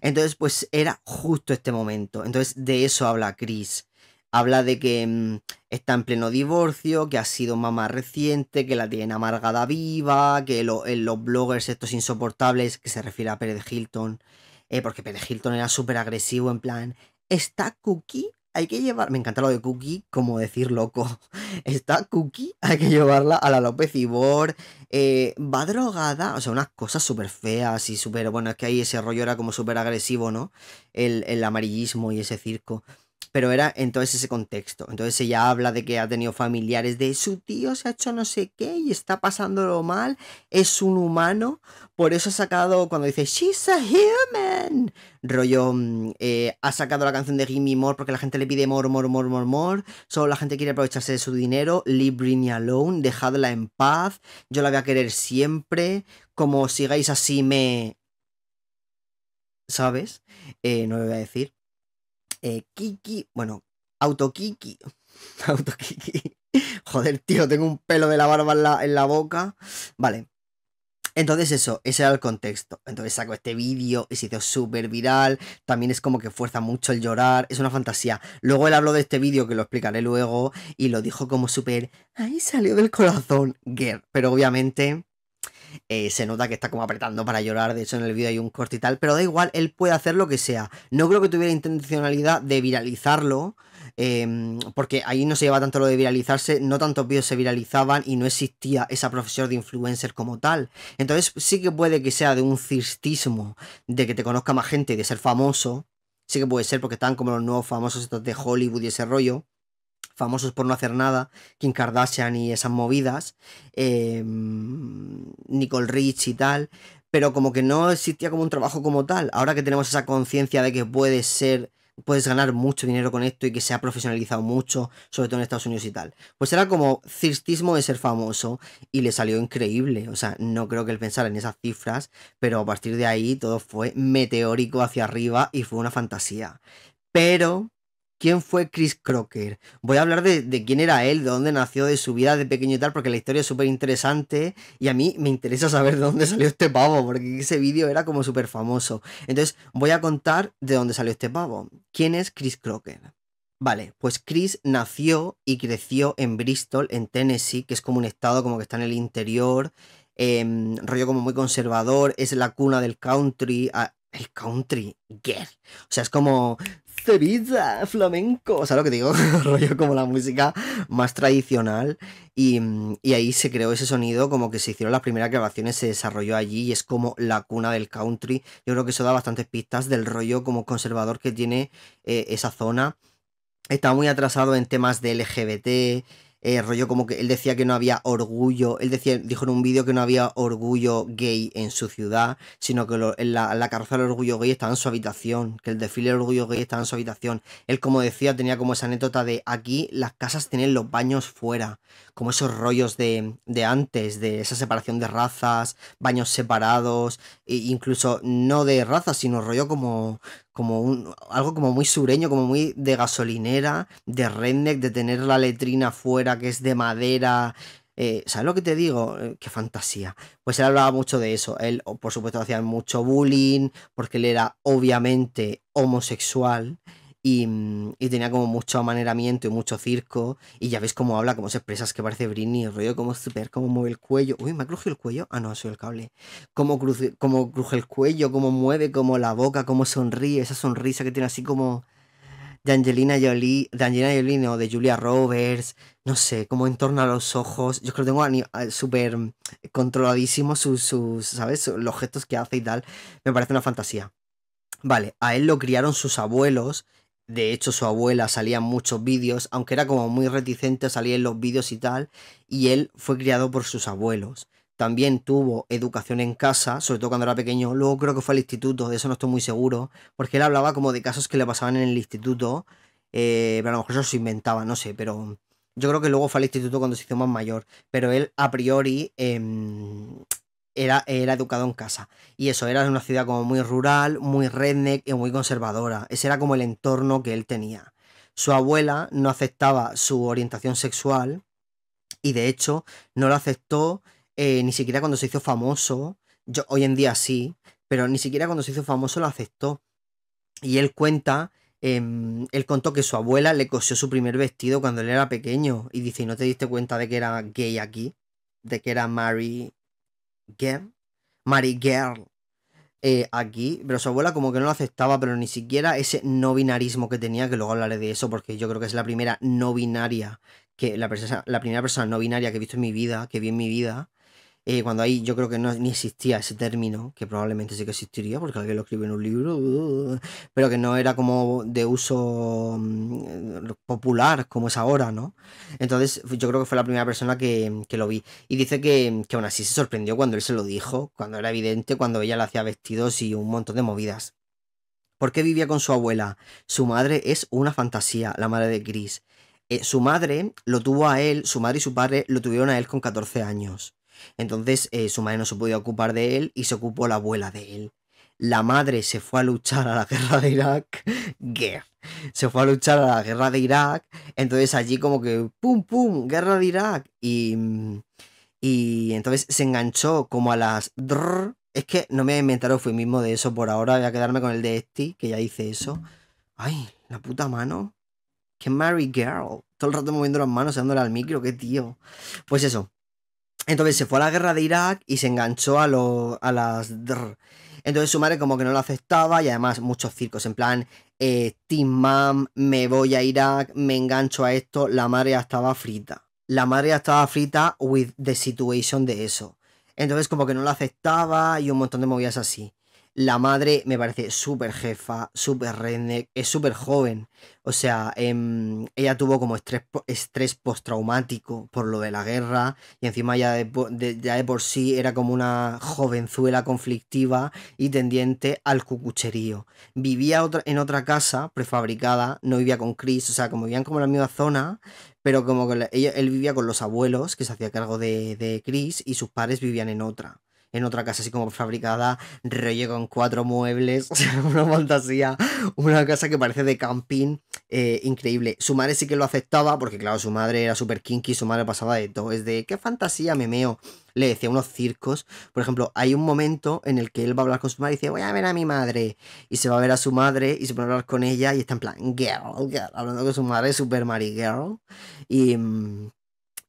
Entonces, pues era justo este momento. Entonces, de eso habla Chris habla de que mm, está en pleno divorcio, que ha sido mamá reciente, que la tiene amargada viva, que los bloggers estos insoportables, que se refiere a Pérez Hilton, eh, porque Pérez Hilton era súper agresivo, en plan, está Cookie, hay que llevar, me encanta lo de Cookie, como decir loco, está Cookie, hay que llevarla a la López Ibor, Bor, eh, va drogada, o sea, unas cosas súper feas y súper, bueno, es que ahí ese rollo era como súper agresivo, ¿no? El, el amarillismo y ese circo pero era entonces ese contexto. Entonces ella habla de que ha tenido familiares de su tío se ha hecho no sé qué y está pasándolo mal, es un humano, por eso ha sacado cuando dice She's a human, rollo, mm, eh, ha sacado la canción de Gimme More porque la gente le pide more, more, more, more, more, solo la gente quiere aprovecharse de su dinero, leave Britney alone, dejadla en paz, yo la voy a querer siempre, como sigáis así me... ¿Sabes? Eh, no lo voy a decir. Eh, Kiki, bueno, Autokiki. Autokiki. Joder, tío, tengo un pelo de la barba en la, boca. Vale. Entonces eso, ese era el contexto. Entonces saco este vídeo y se hizo súper viral. También es como que fuerza mucho el llorar. Es una fantasía. Luego él habló de este vídeo que lo explicaré luego y lo dijo como súper... Ahí salió del corazón, Gerd. Pero obviamente eh, se nota que está como apretando para llorar, de hecho en el vídeo hay un corte y tal, pero da igual, él puede hacer lo que sea. No creo que tuviera intencionalidad de viralizarlo, em, porque ahí no se lleva tanto lo de viralizarse, no tantos vídeos se viralizaban y no existía esa profesión de influencer como tal. Entonces sí que puede que sea de un cistismo, de que te conozca más gente y de ser famoso, sí que puede ser porque están como los nuevos famosos estos de Hollywood y ese rollo famosos por no hacer nada, Kim Kardashian y esas movidas, em, Nicole Rich y tal, pero como que no existía como un trabajo como tal. Ahora que tenemos esa conciencia de que puedes ser, puedes ganar mucho dinero con esto y que se ha profesionalizado mucho, sobre todo en Estados Unidos y tal, pues era como cistismo de ser famoso y le salió increíble. O sea, no creo que él pensara en esas cifras, pero a partir de ahí todo fue meteórico hacia arriba y fue una fantasía. Pero quién fue Chris Crocker. Voy a hablar de, quién era él, de dónde nació, de su vida de pequeño y tal, porque la historia es súper interesante y a mí me interesa saber de dónde salió este pavo, porque ese vídeo era como súper famoso. Entonces voy a contar de dónde salió este pavo. ¿Quién es Chris Crocker? Vale, pues Chris nació y creció en Bristol, en Tennessee, que es como un estado como que está en el interior, em, rollo como muy conservador, es la cuna del country, ah, el country girl. O sea, es como Ceviza, flamenco, o sea, lo que digo, rollo como la música más tradicional. Y, ahí se creó ese sonido, como que se hicieron las primeras grabaciones, se desarrolló allí y es como la cuna del country. Yo creo que eso da bastantes pistas del rollo como conservador que tiene eh, esa zona. Está muy atrasado en temas de LGBT, eh, rollo como que él decía que no había orgullo, él decía, dijo en un vídeo que no había orgullo gay en su ciudad, sino que la, la, carroza del orgullo gay estaba en su habitación, que el desfile del orgullo gay estaba en su habitación. Él, como decía, tenía como esa anécdota de aquí las casas tienen los baños fuera, como esos rollos de, de antes, de esa separación de razas, baños separados, e incluso no de razas, sino rollo como como un, algo como muy sureño, como muy de gasolinera, de redneck, de tener la letrina fuera, que es de madera. Eh, ¿Sabes lo que te digo? Eh, qué fantasía. Pues él hablaba mucho de eso. Él, por supuesto, hacía mucho bullying, porque él era obviamente homosexual. Mm, y, tenía como mucho amaneramiento y mucho circo. Y ya ves cómo habla, cómo se expresa, es que parece Britney, el rollo como super, cómo mueve el cuello. Uy, me ha crujido el cuello. Ah, no, soy el cable. Cómo, cruje el cuello, cómo mueve, cómo la boca, cómo sonríe, esa sonrisa que tiene así como de Angelina Jolie, de Angelina Jolie, o de Julia Roberts, no sé, cómo entorna los ojos. Yo creo que tengo eh, súper mm, controladísimo sus, sus, ¿sabes? Los gestos que hace y tal. Me parece una fantasía. Vale, a él lo criaron sus abuelos de hecho, su abuela salía en muchos vídeos, aunque era como muy reticente, salir en los vídeos y tal, y él fue criado por sus abuelos. También tuvo educación en casa, sobre todo cuando era pequeño. Luego creo que fue al instituto, de eso no estoy muy seguro, porque él hablaba como de casos que le pasaban en el instituto, eh, pero a lo mejor eso se inventaba, no sé, pero yo creo que luego fue al instituto cuando se hizo más mayor, pero él a priori em, era, educado en casa. Y eso, era una ciudad como muy rural, muy redneck y muy conservadora. Ese era como el entorno que él tenía. Su abuela no aceptaba su orientación sexual y de hecho no lo aceptó eh, ni siquiera cuando se hizo famoso. hoy en día sí, pero ni siquiera cuando se hizo famoso lo aceptó. Y él cuenta em, él contó que su abuela le cosió su primer vestido cuando él era pequeño. Y dice, no te diste cuenta de que era gay aquí? De que era Mary Girl, Mary Girl, eh, aquí, pero su abuela como que no lo aceptaba, pero ni siquiera ese no binarismo que tenía, que luego hablaré de eso, porque yo creo que es la primera no binaria, que la, persona, la primera persona no binaria que he visto en mi vida, que vi en mi vida, eh, cuando ahí yo creo que no, ni existía ese término, que probablemente sí que existiría, porque alguien lo escribe en un libro, uh, pero que no era como de uso mm, eh, popular como es ahora, ¿no? Entonces yo creo que fue la primera persona que, lo vi. Y dice que, que aún así se sorprendió cuando él se lo dijo, cuando era evidente, cuando ella le hacía vestidos y un montón de movidas. ¿Por qué vivía con su abuela? Su madre es una fantasía, la madre de Chris. Eh, su madre lo tuvo a él, su madre y su padre lo tuvieron a él con 14 años. Entonces eh, su madre no se podía ocupar de él y se ocupó la abuela de él. La madre se fue a luchar a la guerra de Irak. Se fue a luchar a la guerra de Irak. Entonces allí como que, ¡pum, pum! Guerra de Irak. Y, y entonces se enganchó como a las... Es que no me inventaron inventado mismo mismo de eso por ahora. Voy a quedarme con el de Esti, que ya dice eso. Ay, la puta mano. Que Mary Girl. Todo el rato moviendo las manos, dándole al micro, qué tío. Pues eso. Entonces se fue a la guerra de Irak y se enganchó a, lo, a las... Entonces su madre como que no lo aceptaba y además muchos circos en plan, eh, Team Mom, me voy a Irak, me engancho a esto, la madre estaba frita. La madre estaba frita with the situation de eso. Entonces como que no lo aceptaba y un montón de movidas así. La madre me parece súper jefa, súper es súper joven. O sea, em, ella tuvo como estrés, estrés postraumático por lo de la guerra y encima ya de, ya por sí era como una jovenzuela conflictiva y tendiente al cucucherío. Vivía en otra casa prefabricada, no vivía con Chris, o sea, como vivían como en la misma zona, pero como que él vivía con los abuelos que se hacía cargo de Chris y sus padres vivían en otra en otra casa así como fabricada, relle con cuatro muebles, una fantasía, una casa que parece de camping, eh, increíble. Su madre sí que lo aceptaba, porque claro, su madre era súper kinky, su madre pasaba de todo, es de qué fantasía memeo. Le decía unos circos. Por ejemplo, hay un momento en el que él va a hablar con su madre y dice, voy a ver a mi madre. Y se va a ver a su madre y se pone a hablar con ella y está en plan, girl, girl, hablando con su madre, super marigirl, Girl. Y... Mm,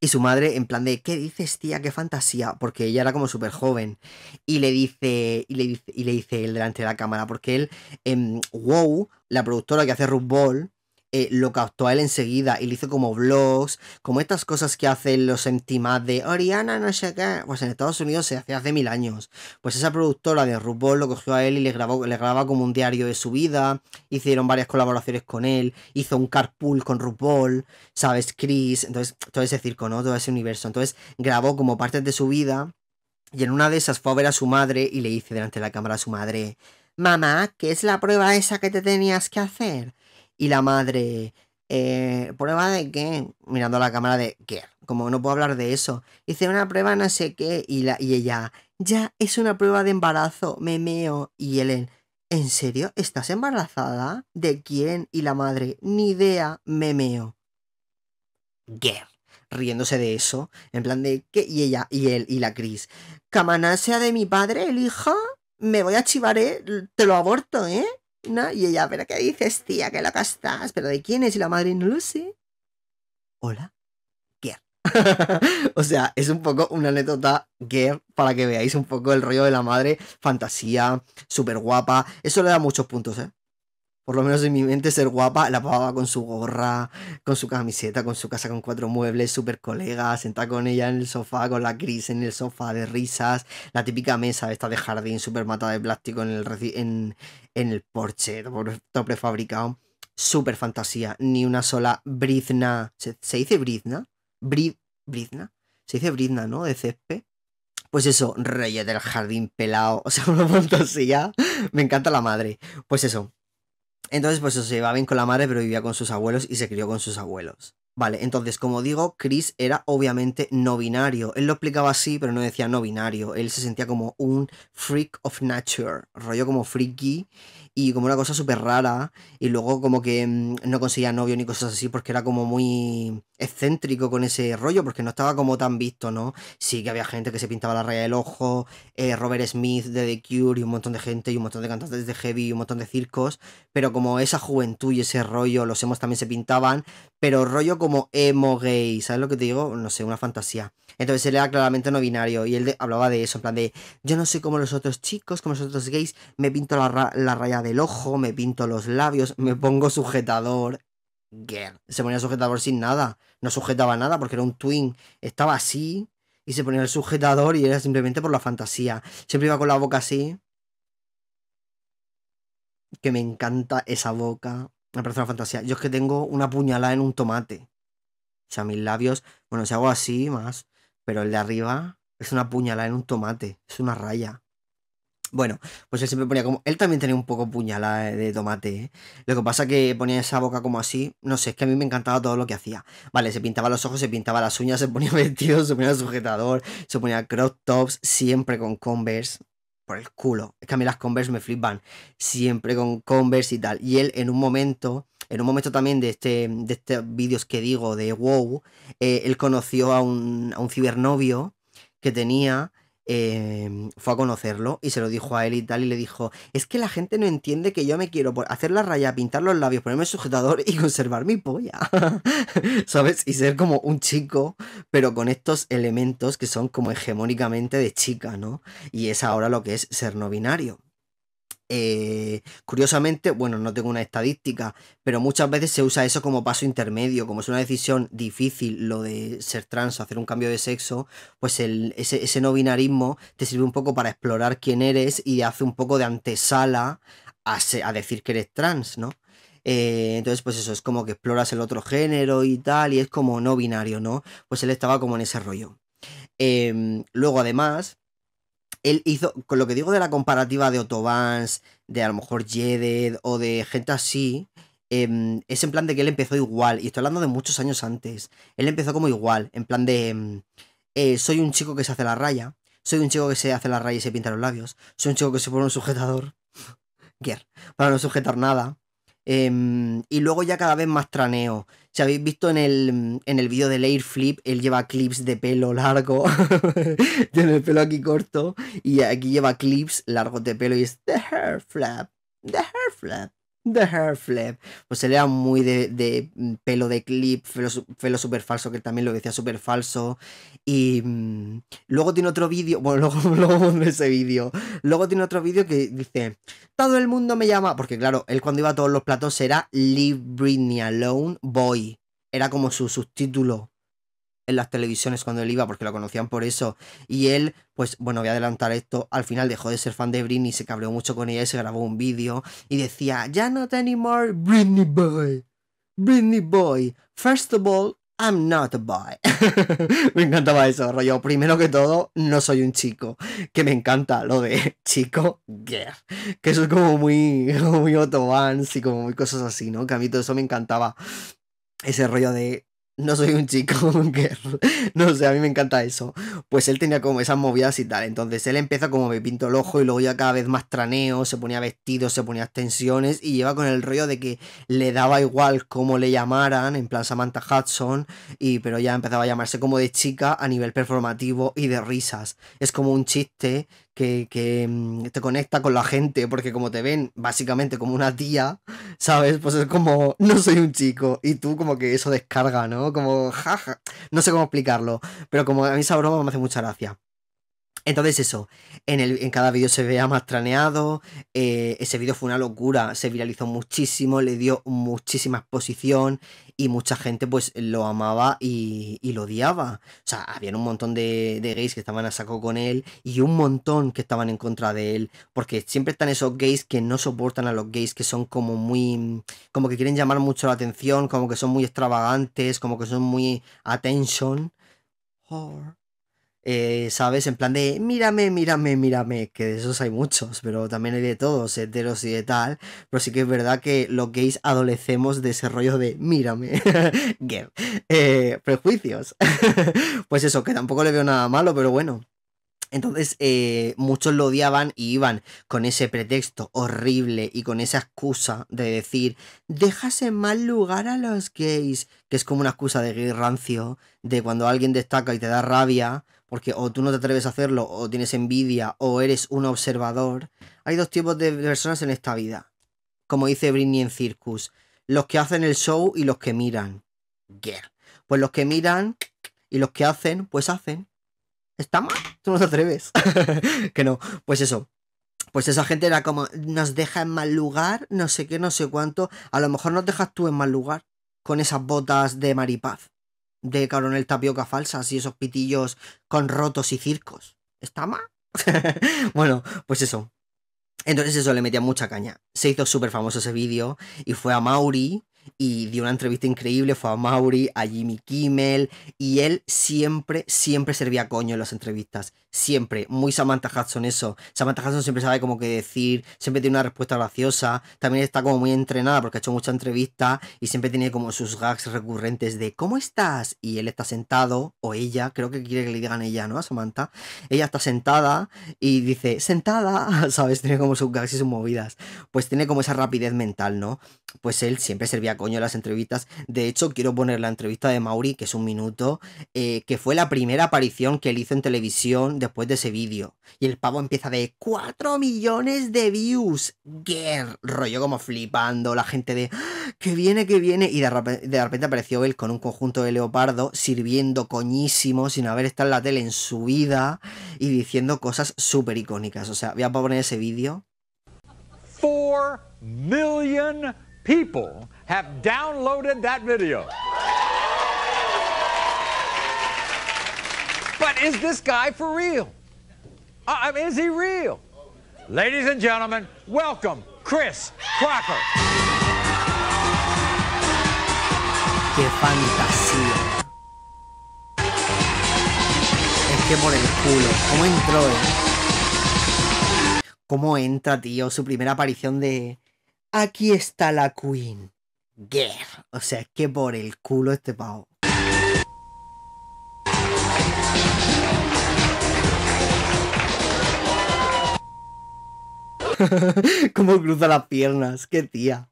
y su madre, en plan de, ¿qué dices, tía? ¿Qué fantasía? Porque ella era como súper joven. Y le dice, y le dice, y le dice él delante de la cámara, porque él, en em, Wow, la productora que hace RuPaul, eh, lo captó a él enseguida y le hizo como vlogs, como estas cosas que hacen los emptimas de Oriana, no sé qué. Pues en Estados Unidos se hace hace mil años. Pues esa productora de RuPaul lo cogió a él y le grabó, le grababa como un diario de su vida. Hicieron varias colaboraciones con él, hizo un carpool con RuPaul, ¿sabes? Chris, entonces todo ese circo, ¿no? Todo ese universo. Entonces grabó como partes de su vida. Y en una de esas fue a ver a su madre y le dice delante de la cámara a su madre, Mamá, ¿qué es la prueba esa que te tenías que hacer? y la madre, eh, prueba de qué, mirando a la cámara de qué, como no puedo hablar de eso, hice una prueba no sé qué y, la, y ella, ya es una prueba de embarazo, me meo y él, ¿En serio? ¿Estás embarazada? ¿De quién? Y la madre, ni idea, memeo. Ger, riéndose de eso, en plan de qué y ella y él y la Cris. sea de mi padre, el hijo, me voy a chivar, eh, Te lo aborto, ¿eh? Y ella, ¿pero qué dices, tía? ¿Qué loca estás? ¿Pero de quién es? Y la madre, no lo sé. Hola, Gerd. o sea, es un poco una anécdota Gerd, para que veáis un poco el rollo de la madre, fantasía, súper guapa. Eso le da muchos puntos, ¿eh? por lo menos en mi mente, ser guapa, la pagaba con su gorra, con su camiseta, con su casa con cuatro muebles, súper colega, sentada con ella en el sofá, con la Cris en el sofá de risas, la típica mesa esta de jardín, súper matada de plástico en el, en, en el porche, todo prefabricado. Súper fantasía, ni una sola brizna. ¿Se, ¿se dice brizna? Bri, ¿Brizna? dice brizna, brizna se dice brizna no De césped pues eso, reyes del jardín pelado, o sea, una fantasía. Me encanta la madre. Pues eso, entonces, pues se llevaba bien con la madre, pero vivía con sus abuelos y se crió con sus abuelos. Vale, entonces, como digo, Chris era obviamente no binario. Él lo explicaba así, pero no decía no binario. Él se sentía como un freak of nature, rollo como freaky y como una cosa súper rara. Y luego como que mm, no conseguía novio ni cosas así porque era como muy excéntrico con ese rollo, porque no estaba como tan visto, ¿no? Sí que había gente que se pintaba la raya del ojo, eh, Robert Smith de The Cure y un montón de gente y un montón de cantantes de heavy y un montón de circos, pero como esa juventud y ese rollo, los emos también se pintaban, pero rollo como emo gay, ¿sabes lo que te digo? No sé, una fantasía. Entonces él era claramente no binario y él hablaba de eso, en plan de yo no sé cómo los otros chicos, como los otros gays, me pinto la, la raya del ojo, me pinto los labios, me pongo sujetador. Girl. Se ponía sujetador sin nada, no sujetaba nada porque era un twin, estaba así y se ponía el sujetador y era simplemente por la fantasía. Siempre iba con la boca así. Que me encanta esa boca. Me parece una fantasía. Yo es que tengo una puñalada en un tomate. O sea, mis labios. Bueno, si hago así más pero el de arriba es una puñalada en un tomate, es una raya. Bueno, pues él siempre ponía como. Él también tenía un poco puñalada de tomate, ¿eh? Lo que pasa que ponía esa boca como así. No sé, es que a mí me encantaba todo lo que hacía. Vale, se pintaba los ojos, se pintaba las uñas, se ponía vestido, se ponía sujetador, se ponía crop tops, siempre con Converse el culo. Es que a mí las Converse me flipan. Siempre con Converse y tal. Y él en un momento, en un momento también de este, de estos vídeos que digo de wow, eh, él conoció a un, a un cibernovio que tenía Em, fue a conocerlo y se lo dijo a él y tal, y le dijo, es que la gente no entiende que yo me quiero hacer la raya, pintar los labios, ponerme el sujetador y conservar mi polla, ¿sabes? Y ser como un chico, pero con estos elementos que son como hegemónicamente de chica, ¿no? Y es ahora lo que es ser no binario. Eh, curiosamente, bueno, no tengo una estadística, pero muchas veces se usa eso como paso intermedio, como es una decisión difícil lo de ser trans o hacer un cambio de sexo, pues ese, no binarismo te sirve un poco para explorar quién eres y hace un poco de antesala a, decir que eres trans, ¿no? Eh, entonces, pues eso, es como que exploras el otro género y tal, y es como no binario, ¿no? Pues él estaba como en ese rollo. Em, luego, además, él hizo, con lo que digo de la comparativa de Otobans, de a lo mejor Jeded o de gente así, em, es en plan de que él empezó igual, y estoy hablando de muchos años antes, él empezó como igual, en plan de, em, eh, soy un chico que se hace la raya, soy un chico que se hace la raya y se pinta los labios, soy un chico que se pone un sujetador, para no sujetar nada, em, y luego ya cada vez más traneo, si habéis visto en el, en el vídeo de Air Flip, él lleva clips de pelo largo. Tiene el pelo aquí corto. Y aquí lleva clips largos de pelo y es The Hair Flap. The Hair Flap. The Hair Flip. Pues se le muy de, de mm, pelo de clip, pelo, pelo súper falso, que él también lo decía súper falso. Y mm, luego tiene otro vídeo, bueno, luego, luego ese vídeo. Luego tiene otro vídeo que dice, todo el mundo me llama, porque claro, él cuando iba a todos los platos era Leave Britney Alone Boy. Era como su subtítulo en las televisiones cuando él iba, porque lo conocían por eso. Y él, pues bueno, voy a adelantar esto, al final dejó de ser fan de Britney, se cabreó mucho con ella y se grabó un vídeo y decía, ya not anymore Britney Boy. Britney Boy. First of all, I'm not a boy. me encantaba eso, rollo. Primero que todo, no soy un chico. Que me encanta lo de chico Que eso es como muy, muy Otto y como muy cosas así, ¿no? Que a mí todo eso me encantaba. Ese rollo de no soy un chico no sé, a mí me encanta eso. Pues él tenía como esas movidas y tal. Entonces él empieza como me pinto el ojo y luego ya cada vez más traneo, se ponía vestido, se ponía extensiones y lleva con el rollo de que le daba igual cómo le llamaran, en plan Samantha Hudson, y pero ya empezaba a llamarse como de chica a nivel performativo y de risas. Es como un chiste que, mm, te conecta con la gente, porque como te ven básicamente como una tía, ¿sabes? Pues es como, no soy un chico, y tú como que eso descarga, ¿no? Como, jaja, no sé cómo explicarlo, pero como a mí esa broma me hace mucha gracia. Entonces eso, en, el, en cada vídeo se vea más traneado, eh, ese vídeo fue una locura, se viralizó muchísimo, le dio muchísima exposición y mucha gente pues lo amaba y, lo odiaba. O sea, había un montón de, gays que estaban a saco con él y un montón que estaban en contra de él, porque siempre están esos gays que no soportan a los gays, que son como muy, como que quieren llamar mucho la atención, como que son muy extravagantes, como que son muy attention. Eh, ¿sabes? En plan de, mírame, mírame, mírame, que de esos hay muchos, pero también hay de todos, heteros y de tal, pero sí que es verdad que los gays adolecemos de ese rollo de, mírame, eh, prejuicios. pues eso, que tampoco le veo nada malo, pero bueno. Entonces eh, muchos lo odiaban y iban con ese pretexto horrible y con esa excusa de decir, dejas en mal lugar a los gays, que es como una excusa de gay rancio, de cuando alguien destaca y te da rabia, porque o tú no te atreves a hacerlo, o tienes envidia, o eres un observador. Hay dos tipos de personas en esta vida, como dice Britney en Circus, los que hacen el show y los que miran. Pues los que miran y los que hacen, pues hacen. ¿Está mal? Tú no te atreves. que no, pues eso. Pues esa gente era como, nos deja en mal lugar, no sé qué, no sé cuánto. A lo mejor nos dejas tú en mal lugar con esas botas de maripaz de Coronel Tapioca falsas y esos pitillos con rotos y circos. ¿Está mal? bueno, pues eso. Entonces eso le metía mucha caña. Se hizo súper famoso ese vídeo y fue a Mauri y dio una entrevista increíble, fue a Mauri, a Jimmy Kimmel y él siempre, siempre servía coño en las entrevistas siempre, muy Samantha Hudson eso. Samantha Hudson siempre sabe como que decir, siempre tiene una respuesta graciosa, también está como muy entrenada porque ha hecho mucha entrevista y siempre tiene como sus gags recurrentes de ¿cómo estás? Y él está sentado, o ella, creo que quiere que le digan ella, ¿no? A Samantha. Ella está sentada y dice, sentada, ¿sabes? Tiene como sus gags y sus movidas. Pues tiene como esa rapidez mental, ¿no? Pues él siempre servía coño en las entrevistas. De hecho, quiero poner la entrevista de Mauri, que es un minuto, eh, que fue la primera aparición que él hizo en televisión después de ese vídeo. Y el pavo empieza de 4 millones de views. Guerrero rollo como flipando, la gente de ¡Ah! que viene, que viene. Y de, repente apareció él con un conjunto de leopardo sirviendo coñísimo sin haber estado en la tele en su vida y diciendo cosas súper icónicas. O sea, voy a poner ese vídeo. 4 million people have downloaded that video. But is this guy for real? I mean, is he real? Ladies and gentlemen, welcome Chris Crocker. Qué fantasía. Es que por el culo, ¿cómo entró? él? ¿Cómo entra, tío? Su primera aparición de... Aquí está la Queen. Guerra. O sea, es que por el culo este pavo. Cómo cruza las piernas, qué tía.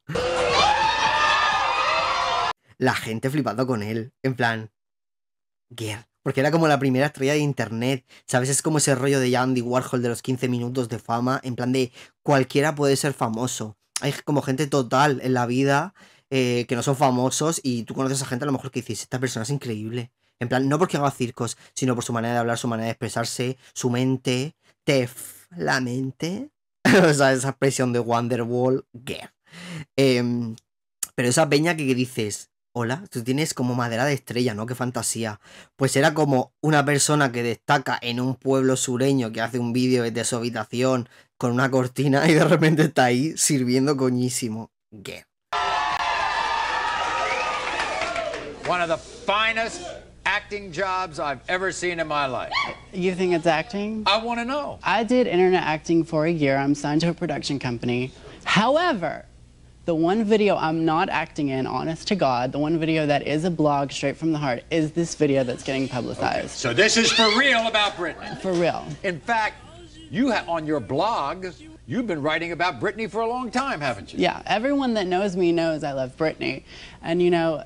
La gente flipando con él, en plan... Girl. Porque era como la primera estrella de internet, ¿sabes? Es como ese rollo de Andy Warhol de los 15 minutos de fama, en plan de cualquiera puede ser famoso. Hay como gente total en la vida eh, que no son famosos y tú conoces a gente a lo mejor que dices, esta persona es increíble. En plan, no porque haga circos, sino por su manera de hablar, su manera de expresarse, su mente. Tef, la mente. esa expresión de Wonderwall, yeah. Em, pero esa peña que, dices, hola, tú tienes como madera de estrella, ¿no? Qué fantasía. Pues era como una persona que destaca en un pueblo sureño que hace un vídeo desde su habitación con una cortina y de repente está ahí sirviendo coñísimo. Yeah. the acting jobs I've ever seen in my life. You think it's acting? I want to know. I did internet acting for a year. I'm signed to a production company. However, the one video I'm not acting in, honest to God, the one video that is a blog straight from the heart is this video that's getting publicized. Okay. So this is for real about Britney. For real. In fact, you have on your blog, you've been writing about Britney for a long time, haven't you? Yeah, everyone that knows me knows I love Britney. And you know,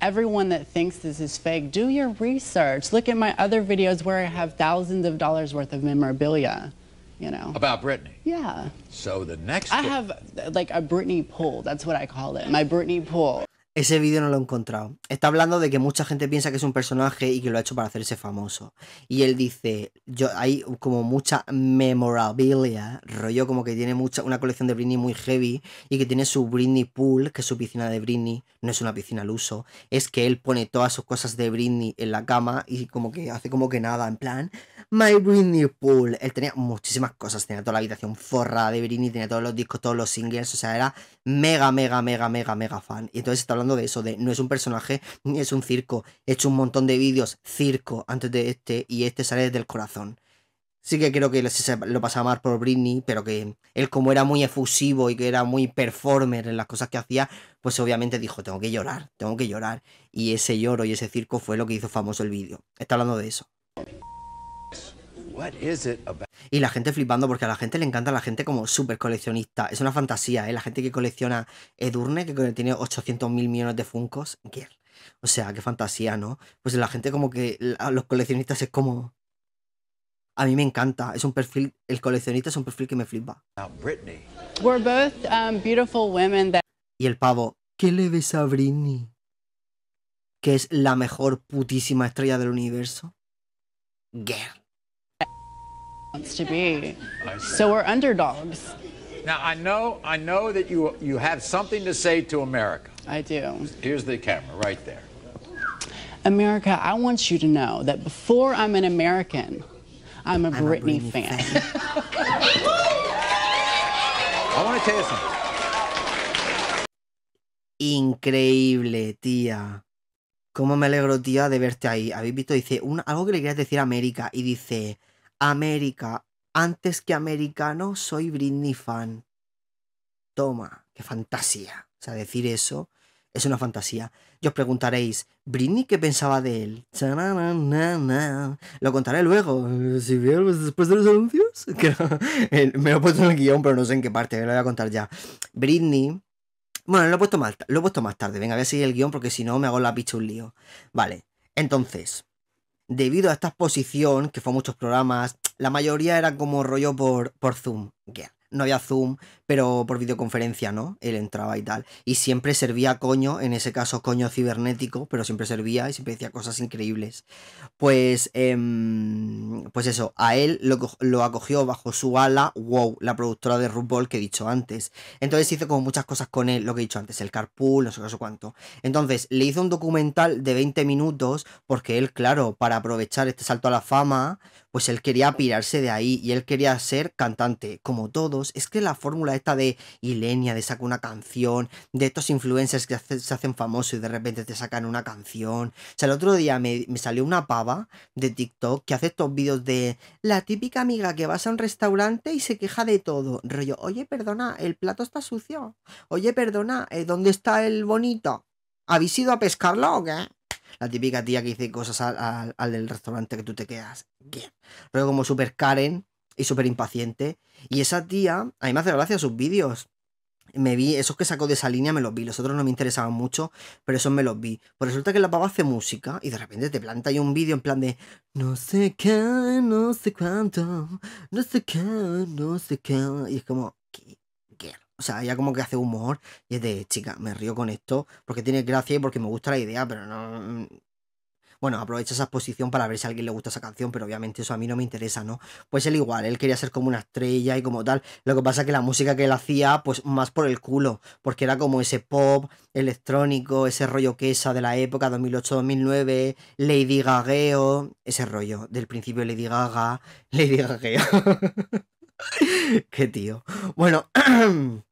everyone that thinks this is fake, do your research. Look at my other videos where I have thousands of dollars worth of memorabilia. You know. About Britney. Yeah. So the next. I have like a Britney pool. That's what I call it. My Britney pool. Ese vídeo no lo he encontrado. Está hablando de que mucha gente piensa que es un personaje y que lo ha hecho para hacerse famoso. Y él dice, yo hay como mucha memorabilia, rollo como que tiene mucha una colección de Britney muy heavy y que tiene su Britney Pool, que es su piscina de Britney, no es una piscina al uso, es que él pone todas sus cosas de Britney en la cama y como que hace como que nada, en plan, My Britney Pool. Él tenía muchísimas cosas, tenía toda la habitación forrada de Britney, tenía todos los discos, todos los singles, o sea, era mega, mega, mega, mega, mega fan. Y entonces está hablando de eso, de no es un personaje, es un circo. He hecho un montón de vídeos circo antes de este y este sale desde el corazón. Sí que creo que lo pasaba mal por Britney, pero que él como era muy efusivo y que era muy performer en las cosas que hacía, pues obviamente dijo, tengo que llorar, tengo que llorar. Y ese lloro y ese circo fue lo que hizo famoso el vídeo. Está hablando de eso. Y la gente flipando, porque a la gente le encanta la gente como súper coleccionista. Es una fantasía, ¿eh? La gente que colecciona Edurne, que tiene 800 mil millones de Funcos. O sea, qué fantasía, ¿no? Pues la gente como que a los coleccionistas es como... A mí me encanta, es un perfil, el coleccionista es un perfil que me flipa. Um, y el pavo, ¿qué le ves a Britney? Que es la mejor putísima estrella del universo. Girl. wants to be. So we're underdogs. Now I know I know that you you have something to say to America. I do. Here's the camera right there. America, I want you to know that before I'm an American, I'm a, I'm Britney, a Britney fan. fan. I want to tell you something. Increíble, tía. ¿Cómo me alegro, tía, de verte ahí? ¿Habéis visto? Dice una, algo que le querías decir a América y dice, América. Antes que americano, soy Britney fan. Toma, qué fantasía. O sea, decir eso es una fantasía. Y os preguntaréis, ¿Britney qué pensaba de él? Lo contaré luego. Si bien, después de los anuncios. Eh, me lo he puesto en el guión, pero no sé en qué parte, lo voy a contar ya. Britney. Bueno, lo he puesto más, lo he puesto más tarde. Venga, voy a seguir el guión porque si no me hago la picha un lío. Vale, entonces debido a esta exposición, que fue muchos programas, la mayoría era como rollo por, por Zoom no había Zoom, pero por videoconferencia, ¿no? Él entraba y tal. Y siempre servía coño, en ese caso coño cibernético, pero siempre servía y siempre decía cosas increíbles. Pues, em, pues eso, a él lo, acogió bajo su ala WOW, la productora de RuPaul que he dicho antes. Entonces hizo como muchas cosas con él, lo que he dicho antes, el carpool, no sé, no sé cuánto. Entonces le hizo un documental de 20 minutos porque él, claro, para aprovechar este salto a la fama, pues él quería pirarse de ahí y él quería ser cantante, como todos. Es que la fórmula esta de Ilenia, de saca una canción, de estos influencers que se hacen famosos y de repente te sacan una canción. O sea, el otro día me, me salió una pava de TikTok que hace estos vídeos de la típica amiga que vas a un restaurante y se queja de todo. Rollo, oye, perdona, el plato está sucio. Oye, perdona, eh, ¿dónde está el bonito? ¿Habéis ido a pescarlo o qué? la típica tía que dice cosas al, del restaurante que tú te quedas. Bien. Luego como súper Karen y súper impaciente. Y esa tía, a mí me hace gracia sus vídeos. Me vi, esos que sacó de esa línea me los vi, los otros no me interesaban mucho, pero esos me los vi. Pues resulta que la pava hace música y de repente te planta ahí un vídeo en plan de no sé qué, no sé cuánto, no sé qué, no sé qué. Y es como, o sea, ella como que hace humor y es de, chica, me río con esto porque tiene gracia y porque me gusta la idea, pero no... Mm". Bueno, aprovecha esa exposición para ver si a alguien le gusta esa canción, pero obviamente eso a mí no me interesa, ¿no? Pues él igual, él quería ser como una estrella y como tal. Lo que pasa es que la música que él hacía, pues más por el culo, porque era como ese pop electrónico, ese rollo que esa de la época 2008-2009, Lady Gagueo, ese rollo del principio Lady Gaga, Lady Gagueo. Qué tío. Bueno,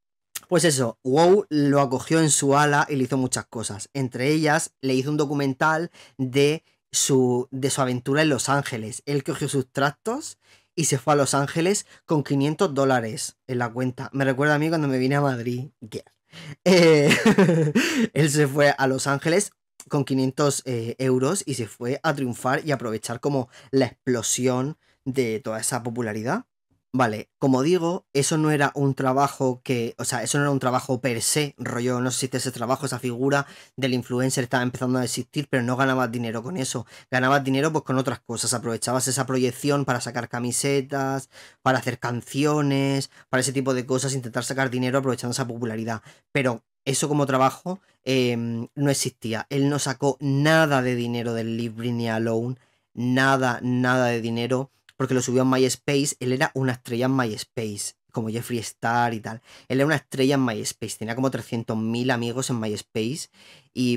Pues eso, WoW lo acogió en su ala y le hizo muchas cosas. Entre ellas, le hizo un documental de su, de su aventura en Los Ángeles. Él cogió sus tractos y se fue a Los Ángeles con 500 dólares en la cuenta. Me recuerda a mí cuando me vine a Madrid. Eh, él se fue a Los Ángeles con 500 eh, euros y se fue a triunfar y aprovechar como la explosión de toda esa popularidad. Vale, como digo, eso no era un trabajo que, o sea, eso no era un trabajo per se, rollo, no existe ese trabajo, esa figura del influencer estaba empezando a existir, pero no ganabas dinero con eso, ganabas dinero pues con otras cosas, aprovechabas esa proyección para sacar camisetas, para hacer canciones, para ese tipo de cosas, intentar sacar dinero aprovechando esa popularidad, pero eso como trabajo em, no existía, él no sacó nada de dinero del Live Alone, nada, nada de dinero, porque lo subió a MySpace, él era una estrella en MySpace, como Jeffree Star y tal. Él era una estrella en MySpace, tenía como 300.000 amigos en MySpace y,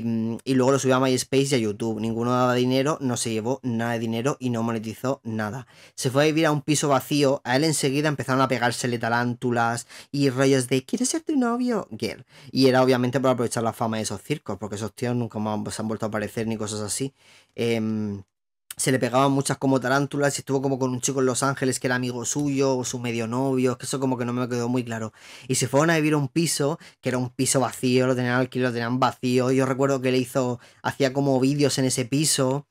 luego lo subió a MySpace y a YouTube. Ninguno daba dinero, no se llevó nada de dinero y no monetizó nada. Se fue a vivir a un piso vacío, a él enseguida empezaron a pegársele tarántulas y rollos de ¿Quieres ser tu novio? Girl. Y era obviamente para aprovechar la fama de esos circos, porque esos tíos nunca más se han vuelto a aparecer ni cosas así. Eh, se le pegaban muchas como tarántulas y estuvo como con un chico en Los Ángeles que era amigo suyo o su medio novio, que eso como que no me quedó muy claro. Y se fueron a vivir a un piso, que era un piso vacío, lo tenían alquilado, lo tenían vacío. Yo recuerdo que le hizo, hacía como vídeos en ese piso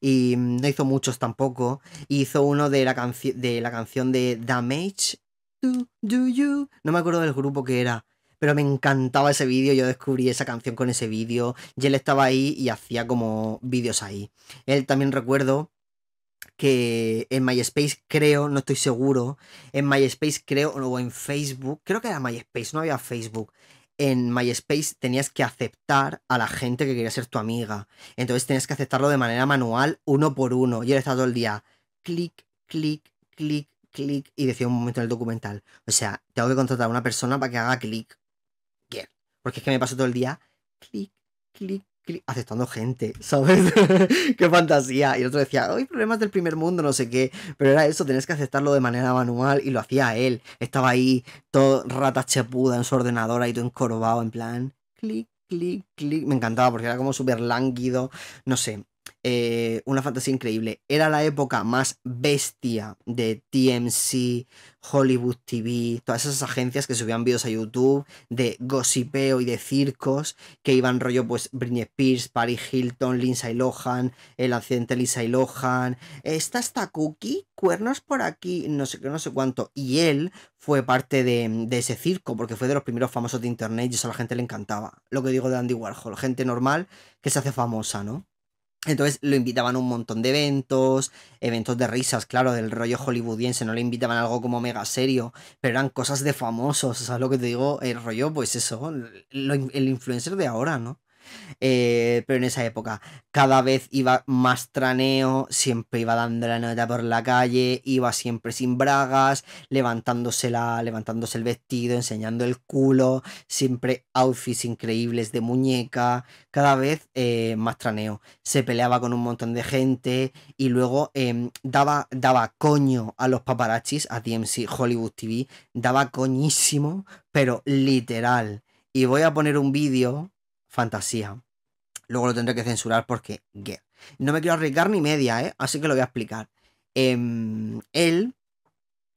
y mm, no hizo muchos tampoco. hizo uno de la, de la canción de Damage. do you. No me acuerdo del grupo que era pero me encantaba ese vídeo, yo descubrí esa canción con ese vídeo, y él estaba ahí y hacía como vídeos ahí. Él también recuerdo que en MySpace creo, no estoy seguro, en MySpace creo, o en Facebook, creo que era MySpace, no había Facebook. En MySpace tenías que aceptar a la gente que quería ser tu amiga. Entonces tenías que aceptarlo de manera manual, uno por uno. Y él estaba todo el día, clic, clic, clic, clic. Y decía un momento en el documental, o sea, tengo que contratar a una persona para que haga clic porque es que me paso todo el día clic, clic, clic, aceptando gente, ¿sabes? ¡Qué fantasía! Y el otro decía, hay problemas del primer mundo, no sé qué, pero era eso, tenés que aceptarlo de manera manual y lo hacía él. Estaba ahí todo rata chepuda en su ordenadora y todo encorvado en plan clic, clic, clic. Me encantaba porque era como súper lánguido, no sé. Eh, una fantasía increíble. Era la época más bestia de TMC, Hollywood TV, todas esas agencias que subían vídeos a YouTube de gosipeo y de circos que iban rollo, pues Britney Spears, Paris Hilton, Lindsay Lohan, el accidente Lindsay Lohan, esta está cookie, cuernos por aquí, no sé qué, no sé cuánto. Y él fue parte de, de ese circo porque fue de los primeros famosos de internet y eso a la gente le encantaba. Lo que digo de Andy Warhol, gente normal que se hace famosa, ¿no? Entonces lo invitaban a un montón de eventos, eventos de risas, claro, del rollo hollywoodiense, no le invitaban algo como mega serio, pero eran cosas de famosos, ¿sabes lo que te digo? El rollo, pues eso, el influencer de ahora, ¿no? Eh, pero en esa época cada vez iba más traneo, siempre iba dando la nota por la calle, iba siempre sin bragas, levantándose, la, levantándose el vestido, enseñando el culo, siempre outfits increíbles de muñeca, cada vez eh, más traneo. Se peleaba con un montón de gente y luego em, daba, daba coño a los paparachis, a DMC Hollywood TV, daba coñísimo, pero literal. Y voy a poner un vídeo fantasía. Luego lo tendré que censurar porque... No me quiero arriesgar ni media, ¿eh? Así que lo voy a explicar. Em, él,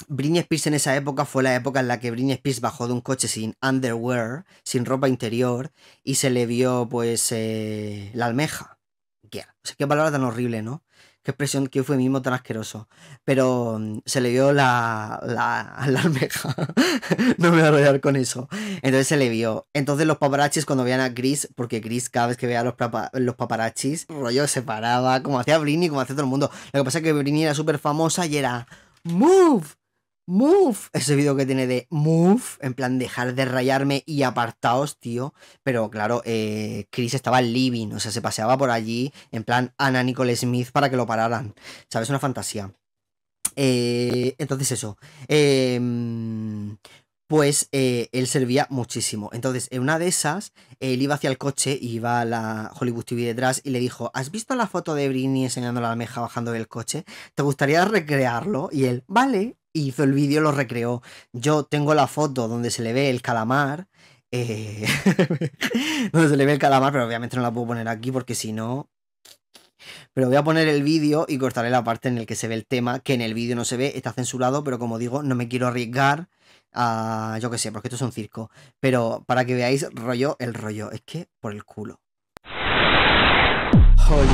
Britney Spears en esa época fue la época en la que Britney Spears bajó de un coche sin underwear, sin ropa interior, y se le vio pues eh, la almeja. Yeah. O sea, qué palabra tan horrible, ¿no? qué expresión, qué mismo tan asqueroso. Pero mm, se le vio la, la, almeja. no me voy a rodear con eso. Entonces se le vio. Entonces los paparachis cuando veían a Chris, porque Chris cada vez que veía a los, los paparachis, rollo se paraba, como hacía Britney, como hacía todo el mundo. Lo que pasa es que Britney era súper famosa y era... ¡Move! Move, ese video que tiene de Move, en plan dejar de rayarme y apartaos, tío. Pero claro, eh, Chris estaba living, o sea, se paseaba por allí, en plan Ana Nicole Smith para que lo pararan. ¿Sabes? Una fantasía. Eh, entonces, eso. Em, pues eh, él servía muchísimo. Entonces, en una de esas, él iba hacia el coche, iba a la Hollywood TV detrás y le dijo, ¿has visto la foto de Britney enseñando la almeja bajando del coche? ¿Te gustaría recrearlo? Y él, vale hizo el vídeo, lo recreó. Yo tengo la foto donde se le ve el calamar. Eh, donde se le ve el calamar, pero obviamente no la puedo poner aquí porque si no. Pero voy a poner el vídeo y cortaré la parte en la que se ve el tema, que en el vídeo no se ve, está censurado, pero como digo, no me quiero arriesgar a. yo qué sé, porque esto es un circo. Pero para que veáis, rollo, el rollo. Es que por el culo. Hollywood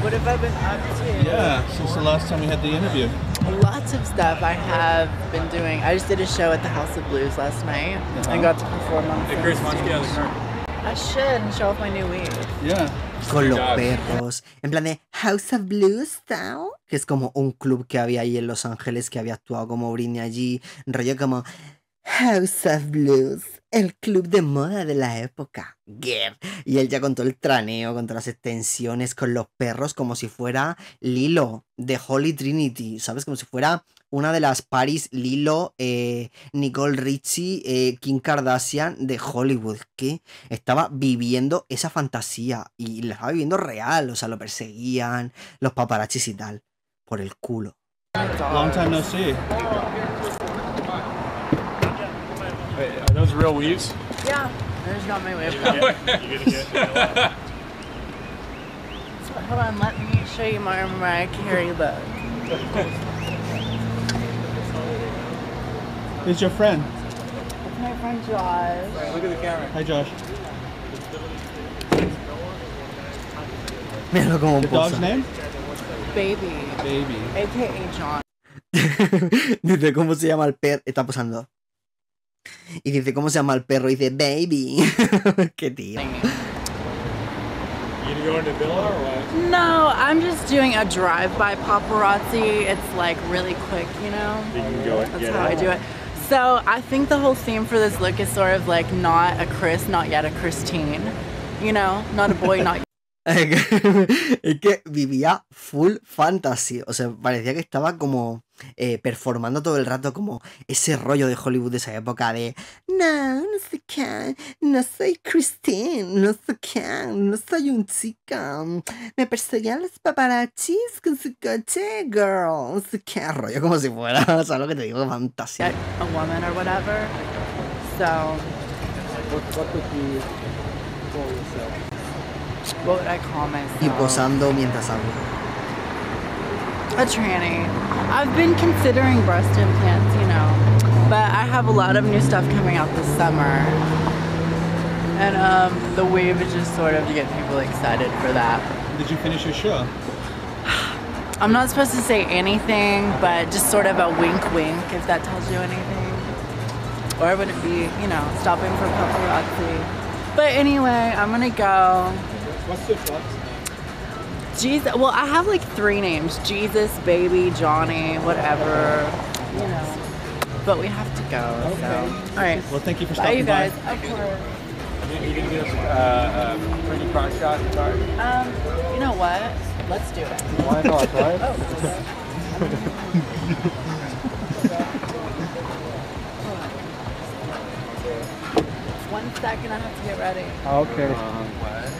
What have I been up to? Yeah, since the last time we had the interview. Lots of stuff I have been doing. I just did a show at the House of Blues last night uh-huh. and got to perform on. Chris, I should show off my new weave. Yeah. Con los perros. En plan de House of Blues Style. Que es como un club que había ahí en Los Ángeles que había actuado como Britney allí. Rollo como House of Blues el club de moda de la época. Y él ya con todo el traneo, con todas las extensiones, con los perros, como si fuera Lilo de Holy Trinity, ¿sabes? Como si fuera una de las Paris Lilo, eh, Nicole Richie, eh, Kim Kardashian de Hollywood, que estaba viviendo esa fantasía y la estaba viviendo real, o sea, lo perseguían los paparachis y tal, por el culo. no real weaves? Yeah. There's not many left. you so hold on, let me show you my Mariah Carey bug. it's your friend. It's my friend Josh. Look at the camera. Hi Josh. Man, look the dog's name? Baby. Baby. AKA John. Dice, ¿cómo se llama el perro? Está pasando. Y dice, ¿cómo se llama el perro? Y dice, baby. Qué tío. No, I'm just doing a drive by paparazzi. It's like really quick, you know? That's how I do it. So I think the whole theme for this look is sort of like not a Chris, not yet a Christine. You know, not a boy, not Es que vivía full fantasy. O sea, parecía que estaba como eh, performando todo el rato como ese rollo de Hollywood de esa época de no, no sé qué, no soy Christine, no sé qué, no soy un chico, me perseguían los paparazzis con su coche, girl, no sé qué, rollo como si fuera, o que te digo, fantasía. Y posando mientras hablo. a tranny. I've been considering breast implants, you know, but I have a lot of new stuff coming out this summer. And um, the wave is just sort of to get people excited for that. Did you finish your show? I'm not supposed to say anything, but just sort of a wink wink if that tells you anything. Or would it be, you know, stopping for paparazzi? But anyway, I'm gonna go. What's the flex? Jesus. Well, I have like three names: Jesus, baby, Johnny, whatever. You know. But we have to go. Okay. So. All right. Well, thank you for stopping by. you guys. By. Of course. you gonna give us a uh, uh, pretty crock shot Sorry. Um, you know what? Let's do it. Why not, right? oh. One second, I have to get ready. Okay. Uh,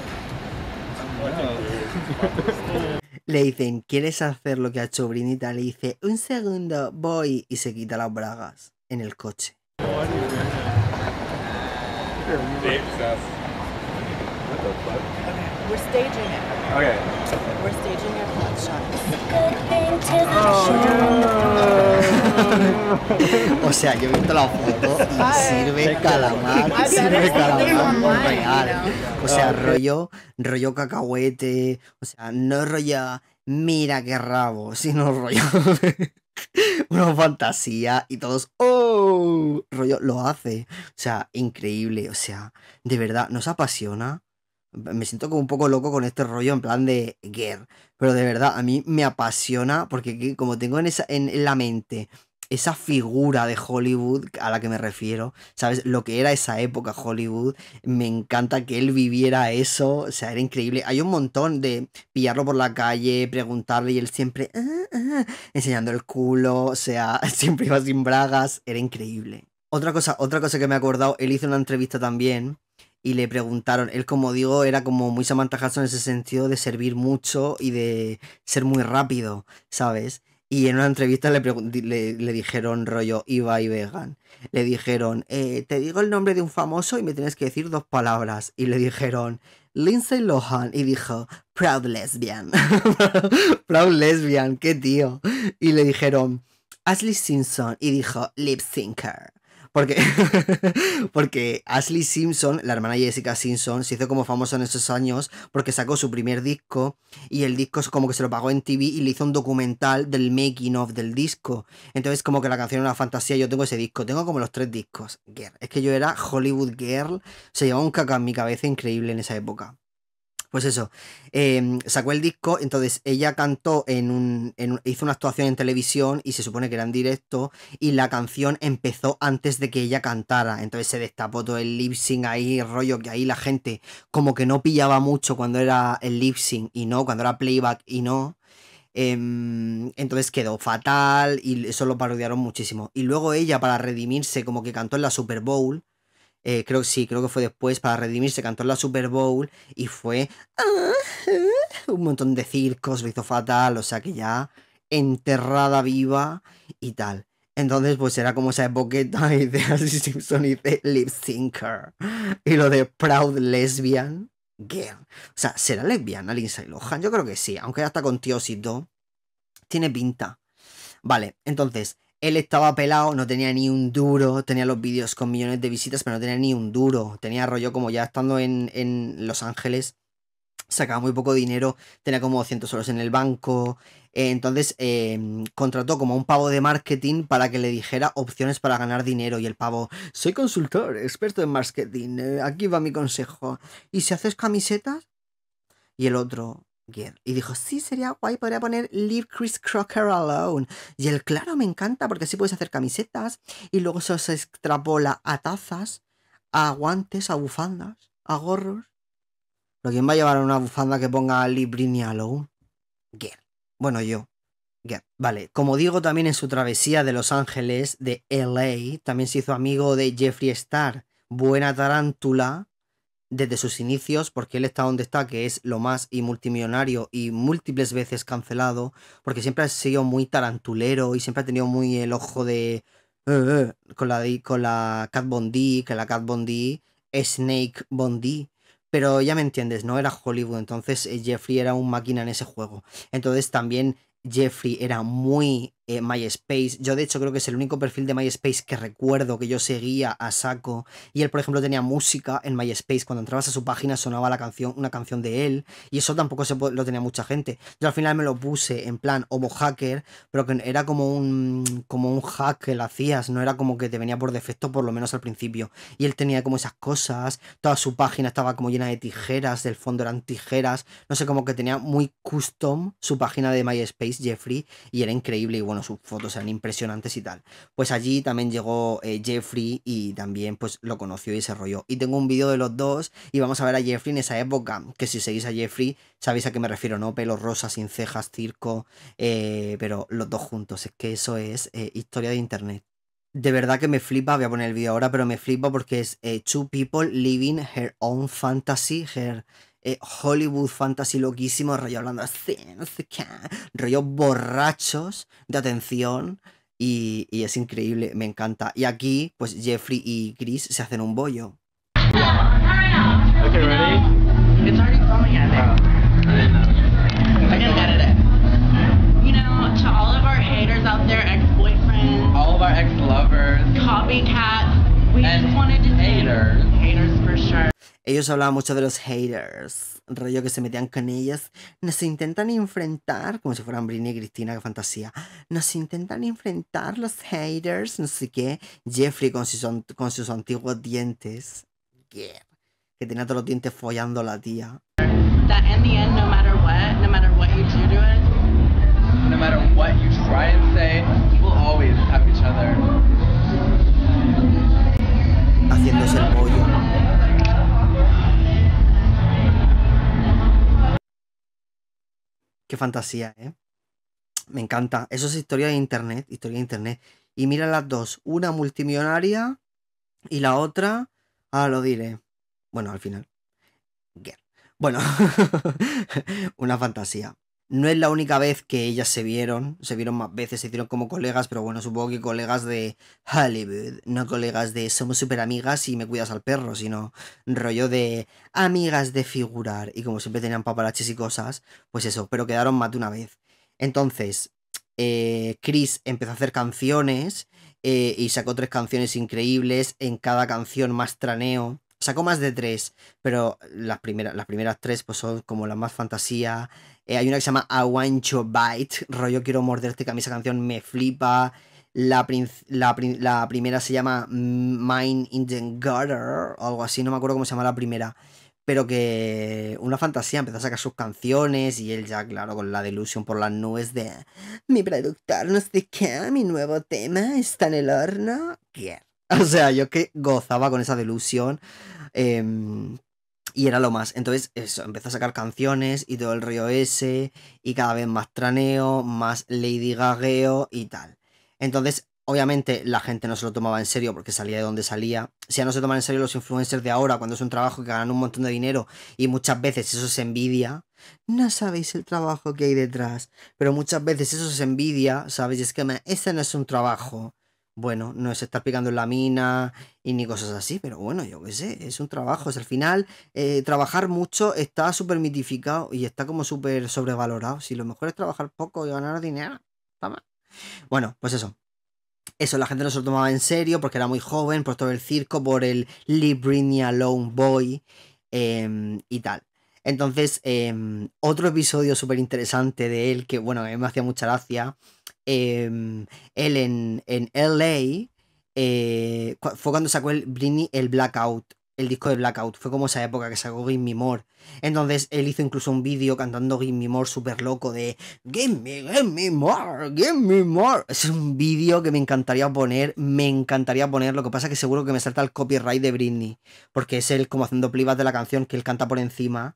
Le dicen, ¿quieres hacer lo que ha hecho Brinita? Le dice, un segundo, voy. Y se quita las bragas en el coche. We're staging We're staging o sea, que he visto la foto y sirve calamar, sirve calamar O sea, rollo, rollo cacahuete, o sea, no rollo mira qué rabo, sino rollo una fantasía y todos, ¡oh! Rollo, lo hace. O sea, increíble, o sea, de verdad, nos apasiona. Me siento como un poco loco con este rollo en plan de guerra, pero de verdad, a mí me apasiona porque como tengo en la mente esa figura de Hollywood a la que me refiero, ¿sabes? Lo que era esa época Hollywood, me encanta que él viviera eso, o sea, era increíble. Hay un montón de pillarlo por la calle, preguntarle y él siempre ah, ah", enseñando el culo, o sea, siempre iba sin bragas, era increíble. Otra cosa, otra cosa que me he acordado, él hizo una entrevista también y le preguntaron, él como digo era como muy Samantha Hudson en ese sentido de servir mucho y de ser muy rápido, ¿sabes? Y en una entrevista le, le, dijeron rollo Iba y Vegan. Le dijeron, eh, te digo el nombre de un famoso y me tienes que decir dos palabras. Y le dijeron, Lindsay Lohan. Y dijo, Proud Lesbian. Proud Lesbian, qué tío. Y le dijeron, Ashley Simpson. Y dijo, Lip Sinker. Porque, porque Ashley Simpson, la hermana Jessica Simpson, se hizo como famosa en esos años porque sacó su primer disco y el disco como que se lo pagó en TV y le hizo un documental del making of del disco. Entonces como que la canción era una fantasía, yo tengo ese disco, tengo como los tres discos. Es que yo era Hollywood Girl, se llevaba un caca en mi cabeza increíble en esa época. Pues eso, em, sacó el disco, entonces ella cantó en un, hizo una actuación en televisión y se supone que era en directo y la canción empezó antes de que ella cantara, entonces se destapó todo el lip sync ahí, rollo que ahí la gente como que no pillaba mucho cuando era el lip sync y no, cuando era playback y no. Em, entonces quedó fatal y eso lo parodiaron muchísimo. Y luego ella, para redimirse, como que cantó en la Super Bowl eh, creo que sí, creo que fue después, para redimirse, cantó la Super Bowl y fue ah, un montón de circos, lo hizo fatal, o sea que ya enterrada viva y tal. Entonces, pues era como esa boqueta y de Ashley Simpson y de Lip Y lo de Proud Lesbian Girl. O sea, ¿será lesbiana Lindsay Lohan? Yo creo que sí, aunque ya está con tíos Tiene pinta. Vale, entonces, él estaba pelado, no tenía ni un duro, tenía los vídeos con millones de visitas, pero no tenía ni un duro. Tenía rollo como ya estando en, Los Ángeles, sacaba muy poco dinero, tenía como 200 solos en el banco. Eh, entonces em, contrató como un pavo de marketing para que le dijera opciones para ganar dinero. Y el pavo, soy consultor, experto en marketing, eh, aquí va mi consejo. ¿Y si haces camisetas? Y el otro, y dijo, sí, sería guay, podría poner Leave Chris Crocker Alone. Y él, claro, me encanta porque así puedes hacer camisetas y luego se se extrapola a tazas, a guantes, a bufandas, a gorros. Lo quién va a llevar una bufanda que ponga Leave Britney Alone? Girl. Bueno, yo. Girl. Vale, como digo también en su travesía de Los Ángeles, de LA, también se hizo amigo de Jeffrey Star, buena tarántula, desde sus inicios, porque él está donde está, que es lo más y multimillonario y múltiples veces cancelado, porque siempre ha sido muy tarantulero y siempre ha tenido muy el ojo de... Eh, eh, con, la, con la Cat Bondi, que la Cat Bondi Snake Bondi. Pero ya me entiendes, ¿no? Era Hollywood, entonces eh, Jeffrey era un máquina en ese juego. Entonces también Jeffrey era muy eh, MySpace. Yo de hecho creo que es el único perfil de MySpace que recuerdo que yo seguía a saco. Y él, por ejemplo, tenía música en MySpace. Cuando entrabas a su página sonaba la canción, una canción de él. Y eso tampoco se lo tenía mucha gente. Yo al final me lo puse en plan homo hacker, pero que era como un, como un hack que lo hacías. No era como que te venía por defecto, por lo menos al principio. Y él tenía como esas cosas. Toda su página estaba como llena de tijeras. Del fondo eran tijeras. No sé, como que tenía muy custom su página de MySpace, Jeffrey. Y era increíble. Y bueno, sus fotos eran impresionantes y tal. Pues allí también llegó eh, Jeffrey y también pues lo conoció y se rollo. Y tengo un vídeo de los dos y vamos a ver a Jeffrey en esa época, que si seguís a Jeffrey sabéis a qué me refiero, ¿no? Pelo rosa, sin cejas, circo, eh, pero los dos juntos, es que eso es eh, historia de internet. De verdad que me flipa, voy a poner el vídeo ahora, pero me flipa porque es Two People Living Her Own Fantasy, Her eh, Hollywood fantasy loquísimo, rollo hablando así, no sé qué, rollo borrachos de atención. Y, y, es increíble, me encanta. Y aquí, pues Jeffrey y Chris se hacen un bollo. Okay, ready? It's already coming, I think. I can edit it. You know, to all of our haters out there, ex-boyfriends, all of our ex-lovers, copycats, ellos hablaban mucho de los haters, rollo que se metían con ellas. Nos intentan enfrentar, como si fueran Britney y Cristina, que fantasía. Nos intentan enfrentar los haters, no sé qué. Jeffrey con sus, con sus antiguos dientes. Que tenía todos los dientes follando la tía. no matter what, you try and say, always have each other. pollo. Qué fantasía, ¿eh? Me encanta. Eso es historia de internet, historia de internet. Y mira las dos, una multimillonaria y la otra, Ah, lo diré. Bueno, al final. Bueno, una fantasía. No es la única vez que ellas se vieron, se vieron más veces, se hicieron como colegas, pero bueno, supongo que colegas de Hollywood, no colegas de somos súper amigas y me cuidas al perro, sino rollo de amigas de figurar. Y como siempre tenían paparaches y cosas, pues eso, pero quedaron más de una vez. Entonces, eh, Chris empezó a hacer canciones eh, y sacó tres canciones increíbles, en cada canción más traneo sacó más de tres, pero las primeras, las primeras tres pues son como las más fantasía, eh, hay una que se llama I Want to Bite, rollo quiero morderte, que a mí esa canción me flipa. La, la, primera se llama Mine in the Gutter, o algo así, no me acuerdo cómo se llama la primera. Pero que una fantasía, empezó a sacar sus canciones y él ya, claro, con la delusión por las nubes de mi productor, no sé qué, mi nuevo tema está en el horno. O sea, yo que gozaba con esa delusión. Eh, y era lo más. Entonces, eso, empezó a sacar canciones y todo el río ese, y cada vez más traneo, más Lady Gagueo y tal. Entonces, obviamente, la gente no se lo tomaba en serio porque salía de donde salía. Si ya no se toman en serio los influencers de ahora, cuando es un trabajo que ganan un montón de dinero y muchas veces eso es envidia. No sabéis el trabajo que hay detrás, pero muchas veces eso es envidia, ¿sabéis? Es que no es un trabajo bueno, no es estar picando en la mina y ni cosas así, pero bueno, yo qué sé, es un trabajo. es al final, eh, trabajar mucho está súper mitificado y está como súper sobrevalorado. Si lo mejor es trabajar poco y ganar dinero, está mal. Bueno, pues eso. Eso la gente no se lo tomaba en serio porque era muy joven, por todo el circo, por el Librini Alone Boy em, y tal. Entonces, em, otro episodio súper interesante de él, que bueno, a mí me hacía mucha gracia, Em, él en, en LA eh, fue cuando sacó el, el Blackout, el disco de Blackout. Fue como esa época que sacó Give Me More. Entonces él hizo incluso un vídeo cantando Give Me More súper loco de Give Me, More, Give Me More. Es un vídeo que me encantaría poner, me encantaría poner. Lo que pasa que seguro que me salta el copyright de Britney, porque es él como haciendo plivas de la canción que él canta por encima.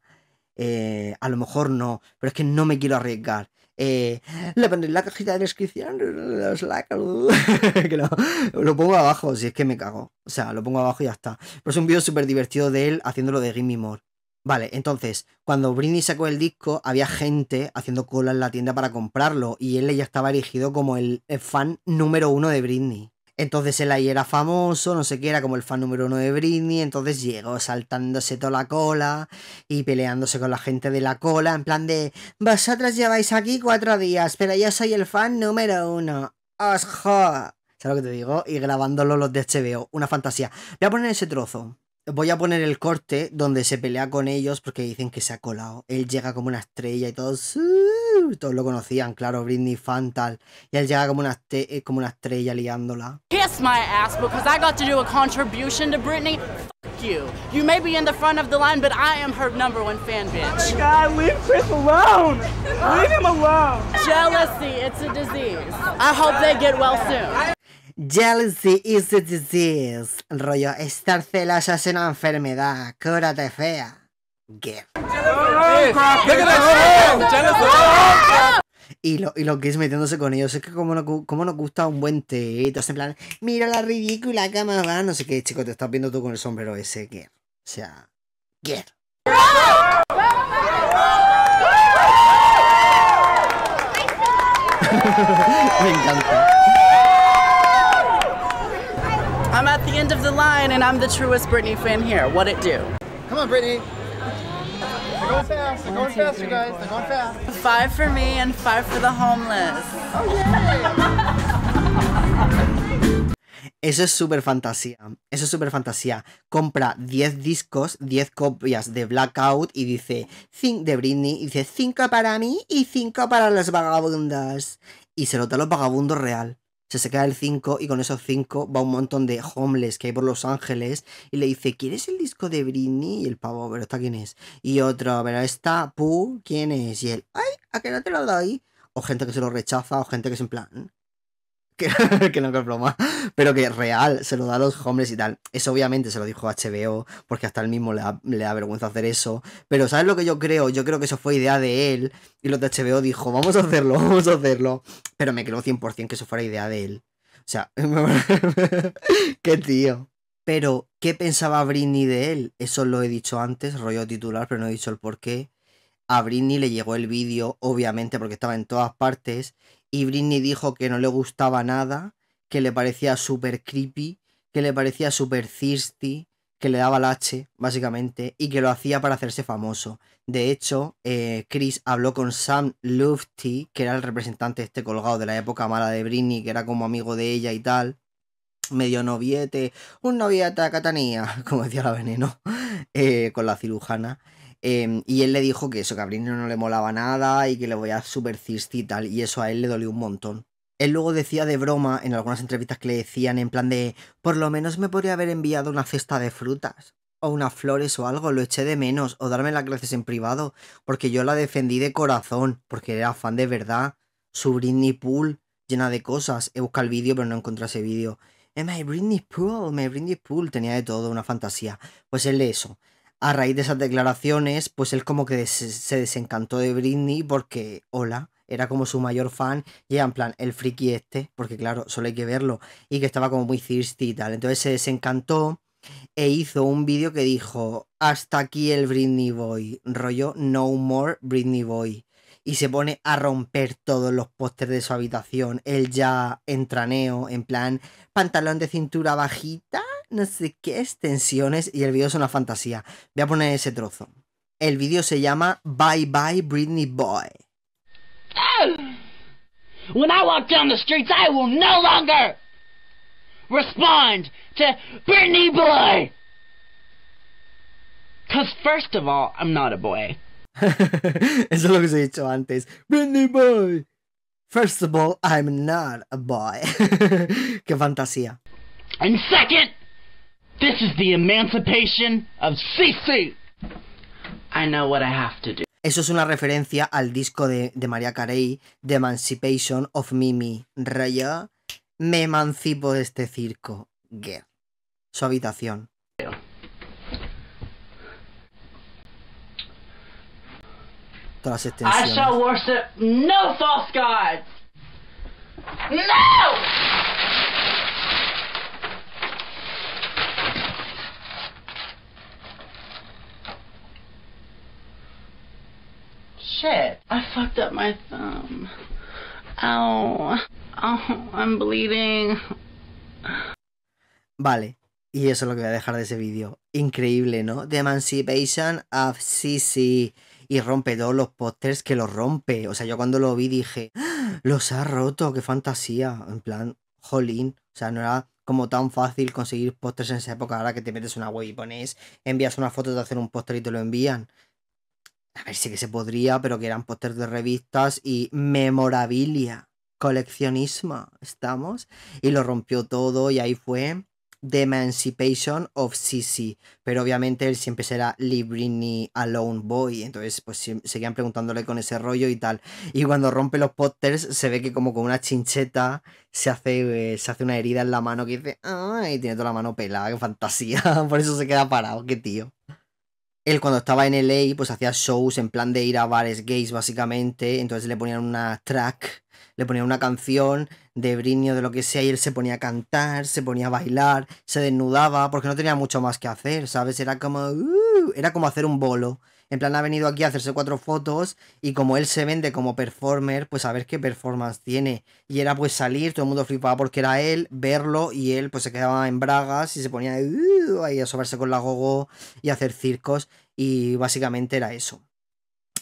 Eh, a lo mejor no, pero es que no me quiero arriesgar. Eh, le pondré la cajita de descripción los lo, pongo abajo, si es que me cago. O sea, lo pongo abajo y ya está. Pero es un vídeo súper divertido de él haciéndolo de Gimme More. Vale, entonces, cuando Britney sacó el disco, había gente haciendo cola en la tienda para comprarlo y él ya estaba erigido como el fan número uno de Britney. Entonces él ahí era famoso, no sé qué, era como el fan número uno de Britney, entonces llegó saltándose toda la cola y peleándose con la gente de la cola, en plan de, Vosotras lleváis aquí cuatro días, pero yo soy el fan número uno. ¡Os ¿Sabes lo que te digo? Y grabándolo los de HBO, una fantasía. Voy a poner ese trozo. Voy a poner el corte donde se pelea con ellos porque dicen que se ha colado. Él llega como una estrella y todos, uh, lo conocían, claro, Britney fan tal. Y él llega como una, este, eh, como una estrella liándola. Kiss my ass because I got to do a contribution to Britney. Fuck you. You may be in the front of the line, but I am her number one fan bitch. Oh my God, leave Chris alone. Leave him alone. Jealousy, it's a disease. I hope they get well soon. Jealousy is a disease. Rollo, estar ya es una enfermedad. Cúrate fea. Get. Y, lo, y es metiéndose con ellos. Es que como, como nos gusta un buen té. en plan, mira la ridícula cama va. No sé qué, chicos, te estás viendo tú con el sombrero ese. Que, O sea, get. Me encanta. I'm at the end of the line and I'm the truest Britney fan here. What it do? Come on, Britney. They're going fast. They're going fast, you guys. They're going fast. Five for me and five for the homeless. Oh, Eso es súper fantasía. Eso es súper fantasía. Compra 10 discos, 10 copias de Blackout y dice Think de Britney. Y dice 5 para mí y 5 para los vagabundos. Y se lo da a los vagabundos real se saca el 5 y con esos 5 va un montón de homeless que hay por Los Ángeles y le dice, es el disco de Britney? Y el pavo, ¿pero está quién es? Y otro, ¿pero esta Pu? ¿Quién es? Y él, ¡ay! ¿A qué no te lo doy? O gente que se lo rechaza, o gente que es en plan, que, no es broma, pero que real se lo da a los hombres y tal. Eso obviamente se lo dijo HBO, porque hasta él mismo le da, vergüenza hacer eso. Pero ¿sabes lo que yo creo? Yo creo que eso fue idea de él y los de HBO dijo, vamos a hacerlo, vamos a hacerlo. Pero me creo 100% que eso fuera idea de él. O sea, qué tío. Pero, ¿qué pensaba Britney de él? Eso lo he dicho antes, rollo titular, pero no he dicho el por qué. A Britney le llegó el vídeo, obviamente, porque estaba en todas partes y Britney dijo que no le gustaba nada, que le parecía súper creepy, que le parecía súper thirsty, que le daba H, básicamente, y que lo hacía para hacerse famoso. De hecho, eh, Chris habló con Sam Lufty, que era el representante este colgado de la época mala de Britney, que era como amigo de ella y tal. Medio noviete, un novieta catanía, como decía la veneno, eh, con la cirujana. Em, y él le dijo que eso, que a Britney no le molaba nada y que le voy a super y tal, y eso a él le dolió un montón. Él luego decía de broma en algunas entrevistas que le decían en plan de, por lo menos me podría haber enviado una cesta de frutas o unas flores o algo, lo eché de menos, o darme las gracias en privado, porque yo la defendí de corazón, porque era fan de verdad. Su Britney Pool llena de cosas. He buscado el vídeo, pero no encontré ese vídeo. Eh, my Britney Pool, My Pool, tenía de todo, una fantasía. Pues él le eso a raíz de esas declaraciones, pues él como que se desencantó de Britney porque, hola, era como su mayor fan y en plan el friki este, porque claro, solo hay que verlo, y que estaba como muy thirsty y tal. Entonces se desencantó e hizo un vídeo que dijo, hasta aquí el Britney Boy, rollo No More Britney Boy. Y se pone a romper todos los pósters de su habitación. Él ya en en plan, pantalón de cintura bajita, no sé qué extensiones y el video es una fantasía. Voy a poner ese trozo. El video se llama Bye Bye Britney Boy. When I walk down the streets, I will no longer respond to Britney Boy. Cause first of all, I'm not a boy. Eso es lo que os he dicho antes. Britney Boy. First of all, I'm not a boy. Qué fantasía. And second, This is the emancipation of CC. I know what I have to do. Eso es una referencia al disco de, de María Carey, The Emancipation of Mimi. Raya, me emancipo de este circo. Girl. Su habitación. Todas las extensiones. I shall worship no false gods. No! I fucked up my thumb. I'm bleeding. Vale. Y eso es lo que voy a dejar de ese vídeo. Increíble, ¿no? The Emancipation of Sissy. Y rompe todos los pósters que los rompe. O sea, yo cuando lo vi dije, ah, los ha roto, qué fantasía. En plan, jolín. O sea, no era como tan fácil conseguir pósters en esa época. Ahora que te metes una web y pones, envías una foto, de hacer un póster y te lo envían a ver, sí que se podría, pero que eran pósters de revistas y memorabilia, coleccionismo, ¿estamos? Y lo rompió todo y ahí fue The Emancipation of Sissy. Pero obviamente él siempre será Librini Alone Boy. Entonces, pues seguían preguntándole con ese rollo y tal. Y cuando rompe los pósters, se ve que como con una chincheta se hace, eh, se hace una herida en la mano que dice. ¡Ay! Ah", tiene toda la mano pelada, qué fantasía. Por eso se queda parado, qué tío él cuando estaba en LA, pues hacía shows en plan de ir a bares gays, básicamente. Entonces le ponían una track, le ponían una canción de o de lo que sea, y él se ponía a cantar, se ponía a bailar, se desnudaba, porque no tenía mucho más que hacer, ¿sabes? Era como. Uh, era como hacer un bolo. En plan, ha venido aquí a hacerse cuatro fotos y como él se vende como performer, pues a ver qué performance tiene. Y era pues salir, todo el mundo flipaba porque era él, verlo y él pues se quedaba en bragas y se ponía uh", ahí a sobarse con la gogo y hacer circos. Y básicamente era eso.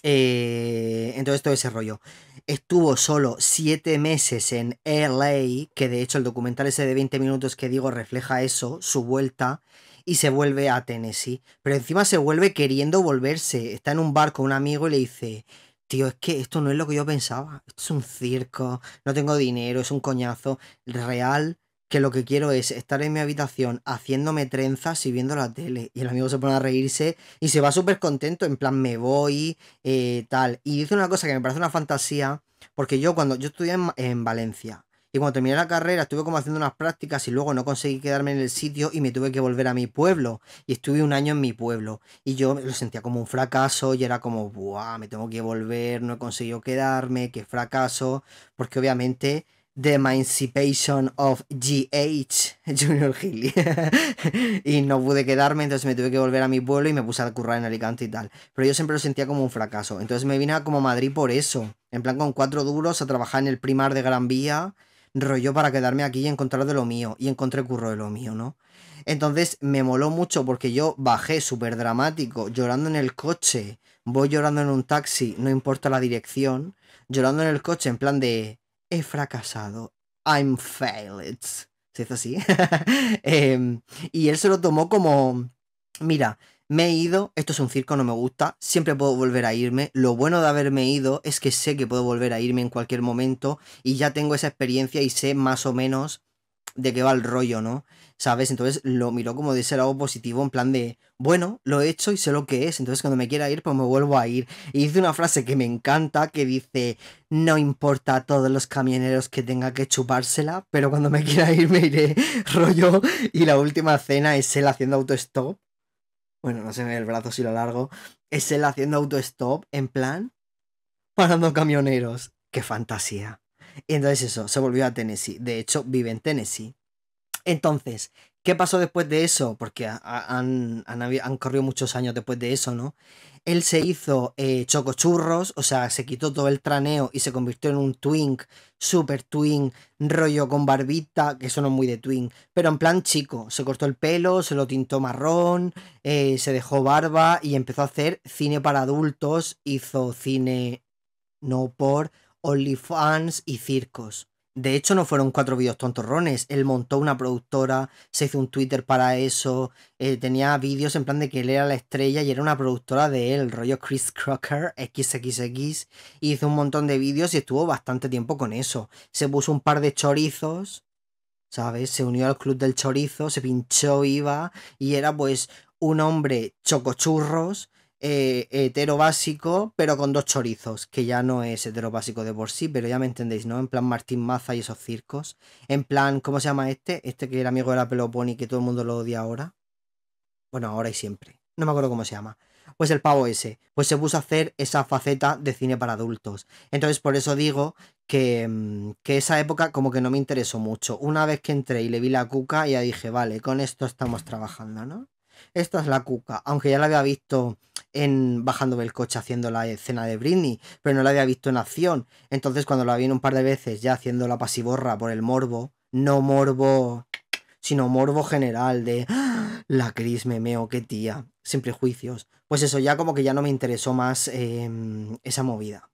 Eh, entonces todo ese rollo. Estuvo solo siete meses en LA, que de hecho el documental ese de 20 minutos que digo refleja eso, su vuelta y se vuelve a Tennessee. Pero encima se vuelve queriendo volverse. Está en un bar con un amigo y le dice, tío, es que esto no es lo que yo pensaba. Esto es un circo, no tengo dinero, es un coñazo real que lo que quiero es estar en mi habitación haciéndome trenzas y viendo la tele. Y el amigo se pone a reírse y se va súper contento, en plan, me voy, y eh, tal. Y dice una cosa que me parece una fantasía, porque yo cuando yo estudié en Valencia, y cuando terminé la carrera estuve como haciendo unas prácticas y luego no conseguí quedarme en el sitio y me tuve que volver a mi pueblo. Y estuve un año en mi pueblo. Y yo lo sentía como un fracaso y era como, ¡buah! Me tengo que volver, no he conseguido quedarme, qué fracaso. Porque obviamente... The Emancipation of GH Junior Hilly. y no pude quedarme, entonces me tuve que volver a mi pueblo y me puse a currar en Alicante y tal. Pero yo siempre lo sentía como un fracaso. Entonces me vine a como Madrid por eso. En plan con cuatro duros a trabajar en el primar de Gran Vía rollo para quedarme aquí y encontrar de lo mío. Y encontré curro de lo mío, ¿no? Entonces me moló mucho porque yo bajé súper dramático, llorando en el coche, voy llorando en un taxi, no importa la dirección, llorando en el coche en plan de he fracasado, I'm failed. Se es así. Em, y él se lo tomó como, mira, me he ido, esto es un circo, no me gusta, siempre puedo volver a irme. Lo bueno de haberme ido es que sé que puedo volver a irme en cualquier momento y ya tengo esa experiencia y sé más o menos de qué va el rollo, ¿no? ¿Sabes? Entonces lo miro como de ser algo positivo, en plan de, bueno, lo he hecho y sé lo que es, entonces cuando me quiera ir, pues me vuelvo a ir. Y dice una frase que me encanta, que dice, no importa a todos los camioneros que tenga que chupársela, pero cuando me quiera ir me iré rollo. Y la última cena es él haciendo auto-stop. Bueno, no sé el brazo si lo largo, Es él haciendo auto-stop, en plan, parando camioneros. ¡Qué fantasía! Y entonces eso, se volvió a Tennessee. De hecho, vive en Tennessee. Entonces, ¿qué pasó después de eso? Porque han, han, corrido muchos años después de eso, ¿no? Él se hizo eh, chocochurros, o sea, se quitó todo el traneo y se convirtió en un twink, super twink, rollo con barbita, que eso no muy de twink, pero en plan chico. Se cortó el pelo, se lo tintó marrón, eh, se dejó barba y empezó a hacer cine para adultos. Hizo cine no por OnlyFans y circos. De hecho, no fueron cuatro vídeos tontorrones. Él montó una productora, se hizo un Twitter para eso. Eh, tenía vídeos en plan de que él era la estrella y era una productora de él, rollo Chris Crocker, XXX. Hizo un montón de vídeos y estuvo bastante tiempo con eso. Se puso un par de chorizos, ¿sabes? Se unió al club del chorizo, se pinchó, iba y era pues un hombre chocochurros eh, hetero básico, pero con dos chorizos, que ya no es hetero básico de por sí, pero ya me entendéis, ¿no? En plan Martín Maza y esos circos. En plan, ¿cómo se llama este? Este que era amigo de la Peloponi, que todo el mundo lo odia ahora. Bueno, ahora y siempre. No me acuerdo cómo se llama. Pues el pavo ese, pues se puso a hacer esa faceta de cine para adultos. Entonces, por eso digo que, mm, que, esa época como que no me interesó mucho. Una vez que entré y le vi la cuca, ya dije, vale, con esto estamos trabajando, ¿no? Esta es la cuca, aunque ya la había visto en bajando del coche haciendo la escena de Britney, pero no la había visto en acción. Entonces cuando la vi un par de veces ya haciendo la pasiborra por el morbo, no morbo, sino morbo general de ¡Ah! la Cris Memeo, meo, qué tía, sin prejuicios. Pues eso ya como que ya no me interesó más em, esa movida.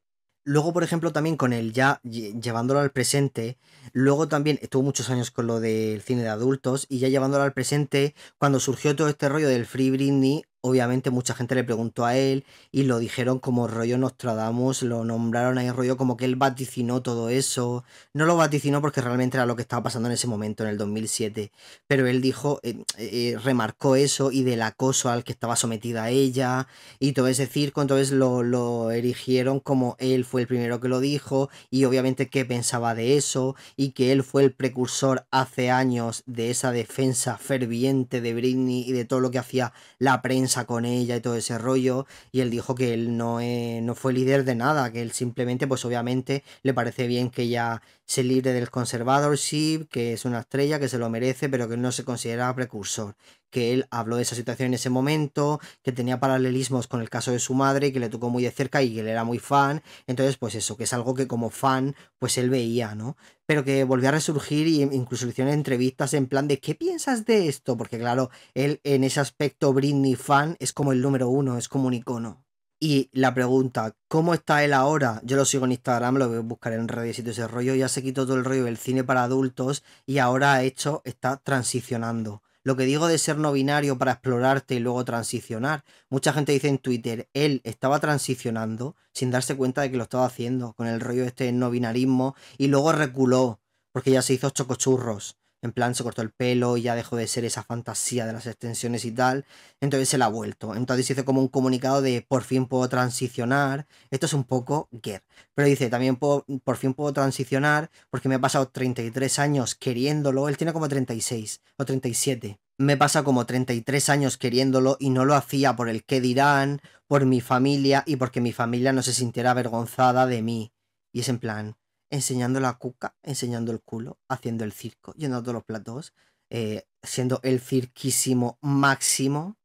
Luego, por ejemplo, también con el ya llevándolo al presente, luego también estuvo muchos años con lo del cine de adultos y ya llevándolo al presente, cuando surgió todo este rollo del Free Britney, obviamente mucha gente le preguntó a él y lo dijeron como rollo Nostradamus, lo nombraron ahí rollo como que él vaticinó todo eso. No lo vaticinó porque realmente era lo que estaba pasando en ese momento, en el 2007, pero él dijo, eh, eh, eh, remarcó eso y del acoso al que estaba sometida ella y todo ese circo, entonces lo, lo erigieron como él fue el primero que lo dijo y obviamente qué pensaba de eso y que él fue el precursor hace años de esa defensa ferviente de Britney y de todo lo que hacía la prensa con ella y todo ese rollo, y él dijo que él no, eh, no fue líder de nada, que él simplemente, pues obviamente, le parece bien que ella se libre del conservadorship, que es una estrella, que se lo merece, pero que él no se considera precursor que él habló de esa situación en ese momento, que tenía paralelismos con el caso de su madre, que le tocó muy de cerca y que él era muy fan. Entonces, pues eso, que es algo que como fan, pues él veía, ¿no? Pero que volvió a resurgir e incluso le hicieron entrevistas en plan de ¿qué piensas de esto? Porque claro, él en ese aspecto Britney fan es como el número uno, es como un icono. Y la pregunta, ¿cómo está él ahora? Yo lo sigo en Instagram, lo voy a buscar en redes y todo ese rollo. Ya se quitó todo el rollo del cine para adultos y ahora, hecho, está transicionando. Lo que digo de ser no binario para explorarte y luego transicionar. Mucha gente dice en Twitter, él estaba transicionando sin darse cuenta de que lo estaba haciendo con el rollo este no binarismo y luego reculó porque ya se hizo chocochurros. En plan, se cortó el pelo y ya dejó de ser esa fantasía de las extensiones y tal. Entonces se la ha vuelto. Entonces hizo como un comunicado de por fin puedo transicionar. Esto es un poco que Pero dice, también por fin puedo transicionar porque me he pasado 33 años queriéndolo. Él tiene como 36 o 37 me pasa como 33 años queriéndolo y no lo hacía por el qué dirán, por mi familia y porque mi familia no se sintiera avergonzada de mí. Y es en plan, enseñando la cuca, enseñando el culo, haciendo el circo, yendo a todos los platos, eh, siendo el cirquísimo máximo.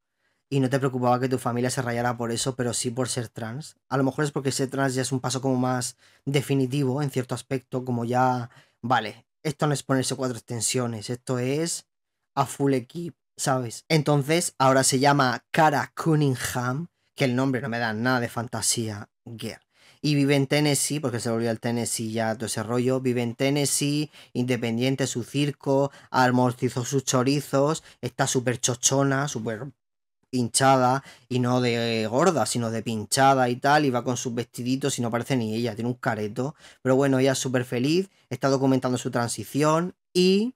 Y no te preocupaba que tu familia se rayara por eso, pero sí por ser trans. A lo mejor es porque ser trans ya es un paso como más definitivo en cierto aspecto, como ya, vale, esto no es ponerse cuatro extensiones, esto es a full equip, ¿sabes? Entonces, ahora se llama Cara Cunningham, que el nombre no me da nada de fantasía, girl y vive en Tennessee, porque se volvió al Tennessee ya todo ese rollo, vive en Tennessee, independiente su circo, amortizó sus chorizos, está súper chochona, súper pinchada y no de gorda, sino de pinchada y tal, y va con sus vestiditos y no parece ni ella, tiene un careto. Pero bueno, ella es súper feliz, está documentando su transición y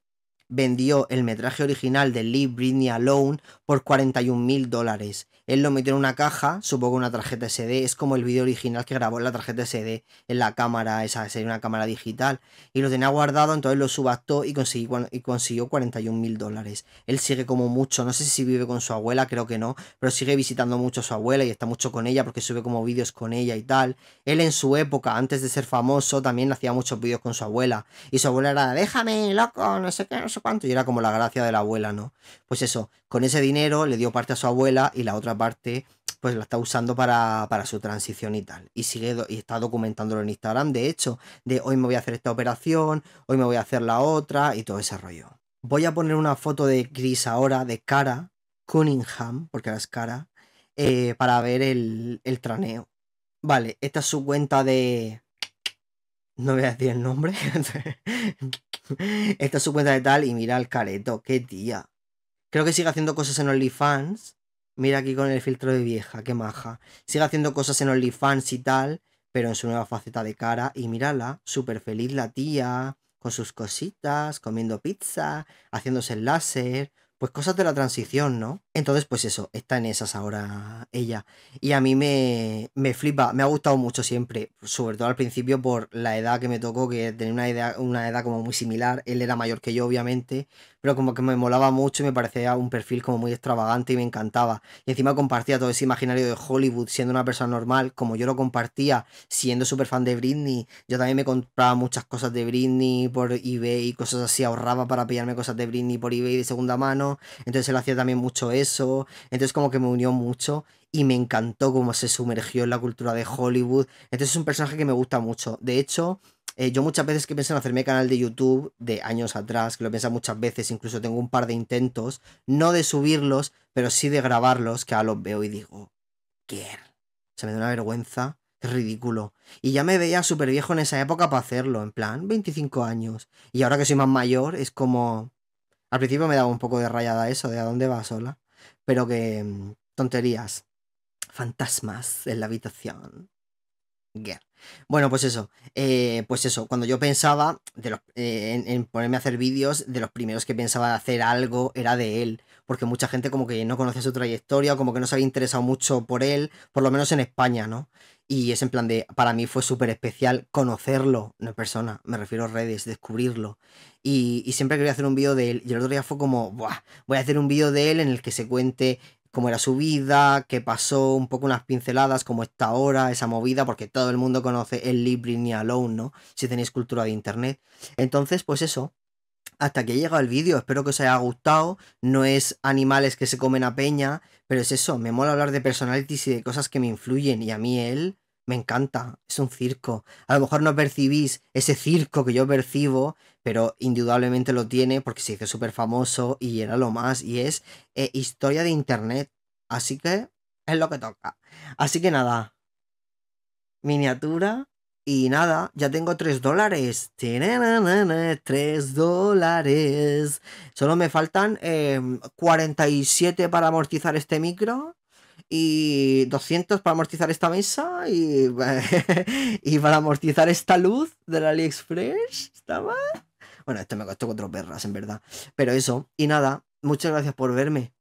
vendió el metraje original de Lee Britney Alone por 41 mil dólares. Él lo metió en una caja, supongo una tarjeta SD, es como el vídeo original que grabó en la tarjeta SD, en la cámara, esa sería una cámara digital, y lo tenía guardado, entonces lo subastó y, consiguió, y consiguió 41 mil dólares. Él sigue como mucho, no sé si vive con su abuela, creo que no, pero sigue visitando mucho a su abuela y está mucho con ella porque sube como vídeos con ella y tal. Él en su época, antes de ser famoso, también hacía muchos vídeos con su abuela, y su abuela era, déjame, loco, no sé qué, no sé cuánto, y era como la gracia de la abuela, ¿no? Pues eso, con ese dinero le dio parte a su abuela y la otra parte, pues la está usando para, su transición y tal. Y sigue y está documentándolo en Instagram, de hecho, de hoy me voy a hacer esta operación, hoy me voy a hacer la otra y todo ese rollo. Voy a poner una foto de gris ahora, de cara, Cunningham, porque ahora es cara, eh, para ver el, el traneo. Vale, esta es su cuenta de... No voy a decir el nombre. esta es su cuenta de tal y mira el careto, qué tía. Creo que sigue haciendo cosas en OnlyFans Mira aquí con el filtro de vieja, qué maja. Sigue haciendo cosas en OnlyFans y tal, pero en su nueva faceta de cara. Y mírala, súper feliz la tía, con sus cositas, comiendo pizza, haciéndose el láser. Pues cosas de la transición, ¿no? Entonces, pues eso, está en esas ahora ella. Y a mí me, flipa, me ha gustado mucho siempre, sobre todo al principio por la edad que me tocó, que tenía una edad, una edad como muy similar. Él era mayor que yo, obviamente, pero como que me molaba mucho y me parecía un perfil como muy extravagante y me encantaba. Y encima compartía todo ese imaginario de Hollywood siendo una persona normal, como yo lo compartía siendo súper fan de Britney, yo también me compraba muchas cosas de Britney por eBay y cosas así, ahorraba para pillarme cosas de Britney por eBay de segunda mano, entonces él hacía también mucho eso, entonces como que me unió mucho y me encantó cómo se sumergió en la cultura de Hollywood, entonces es un personaje que me gusta mucho, de hecho... Eh, yo muchas veces que pienso en hacerme canal de YouTube de años atrás, que lo pienso muchas veces, incluso tengo un par de intentos, no de subirlos, pero sí de grabarlos, que ahora los veo y digo, ¿qué? Er-". Se me da una vergüenza. Es ridículo. Y ya me veía súper viejo en esa época para hacerlo, en plan, 25 años. Y ahora que soy más mayor, es como... Al principio me daba un poco de rayada eso, de a dónde va sola. Pero que... Mm, tonterías. Fantasmas en la habitación. Bueno, pues eso. Eh, pues eso, cuando yo pensaba eh, en, ponerme a hacer vídeos, de los primeros que pensaba hacer algo era de él. Porque mucha gente como que no conocía su trayectoria, como que no se había interesado mucho por él, por lo menos en España, ¿no? Y es en plan de, para mí fue súper especial conocerlo, no persona, me refiero a redes, descubrirlo. Y, siempre quería hacer un vídeo de él. Y el otro día fue como, voy a hacer un vídeo de él en el que se cuente como era su vida, qué pasó, un poco unas pinceladas, como está ahora, esa movida, porque todo el mundo conoce el Librini Alone, ¿no? Si tenéis cultura de internet. Entonces, pues eso. Hasta que ha llegado el vídeo, espero que os haya gustado. No es animales que se comen a peña, pero es eso, me mola hablar de personalities y de cosas que me influyen. Y a mí él, me encanta, es un circo. A lo mejor no percibís ese circo que yo percibo, pero indudablemente lo tiene porque se hizo súper famoso y era lo más, y es eh, historia de Internet. Así que es lo que toca. Así que nada, miniatura y nada, ya tengo 3 dólares. 3 dólares. Solo me faltan 47 eh, para amortizar este micro. Y 200 para amortizar esta mesa. Y, y para amortizar esta luz de la AliExpress. ¿Está mal? Bueno, esto me costó cuatro perras, en verdad. Pero eso, y nada, muchas gracias por verme.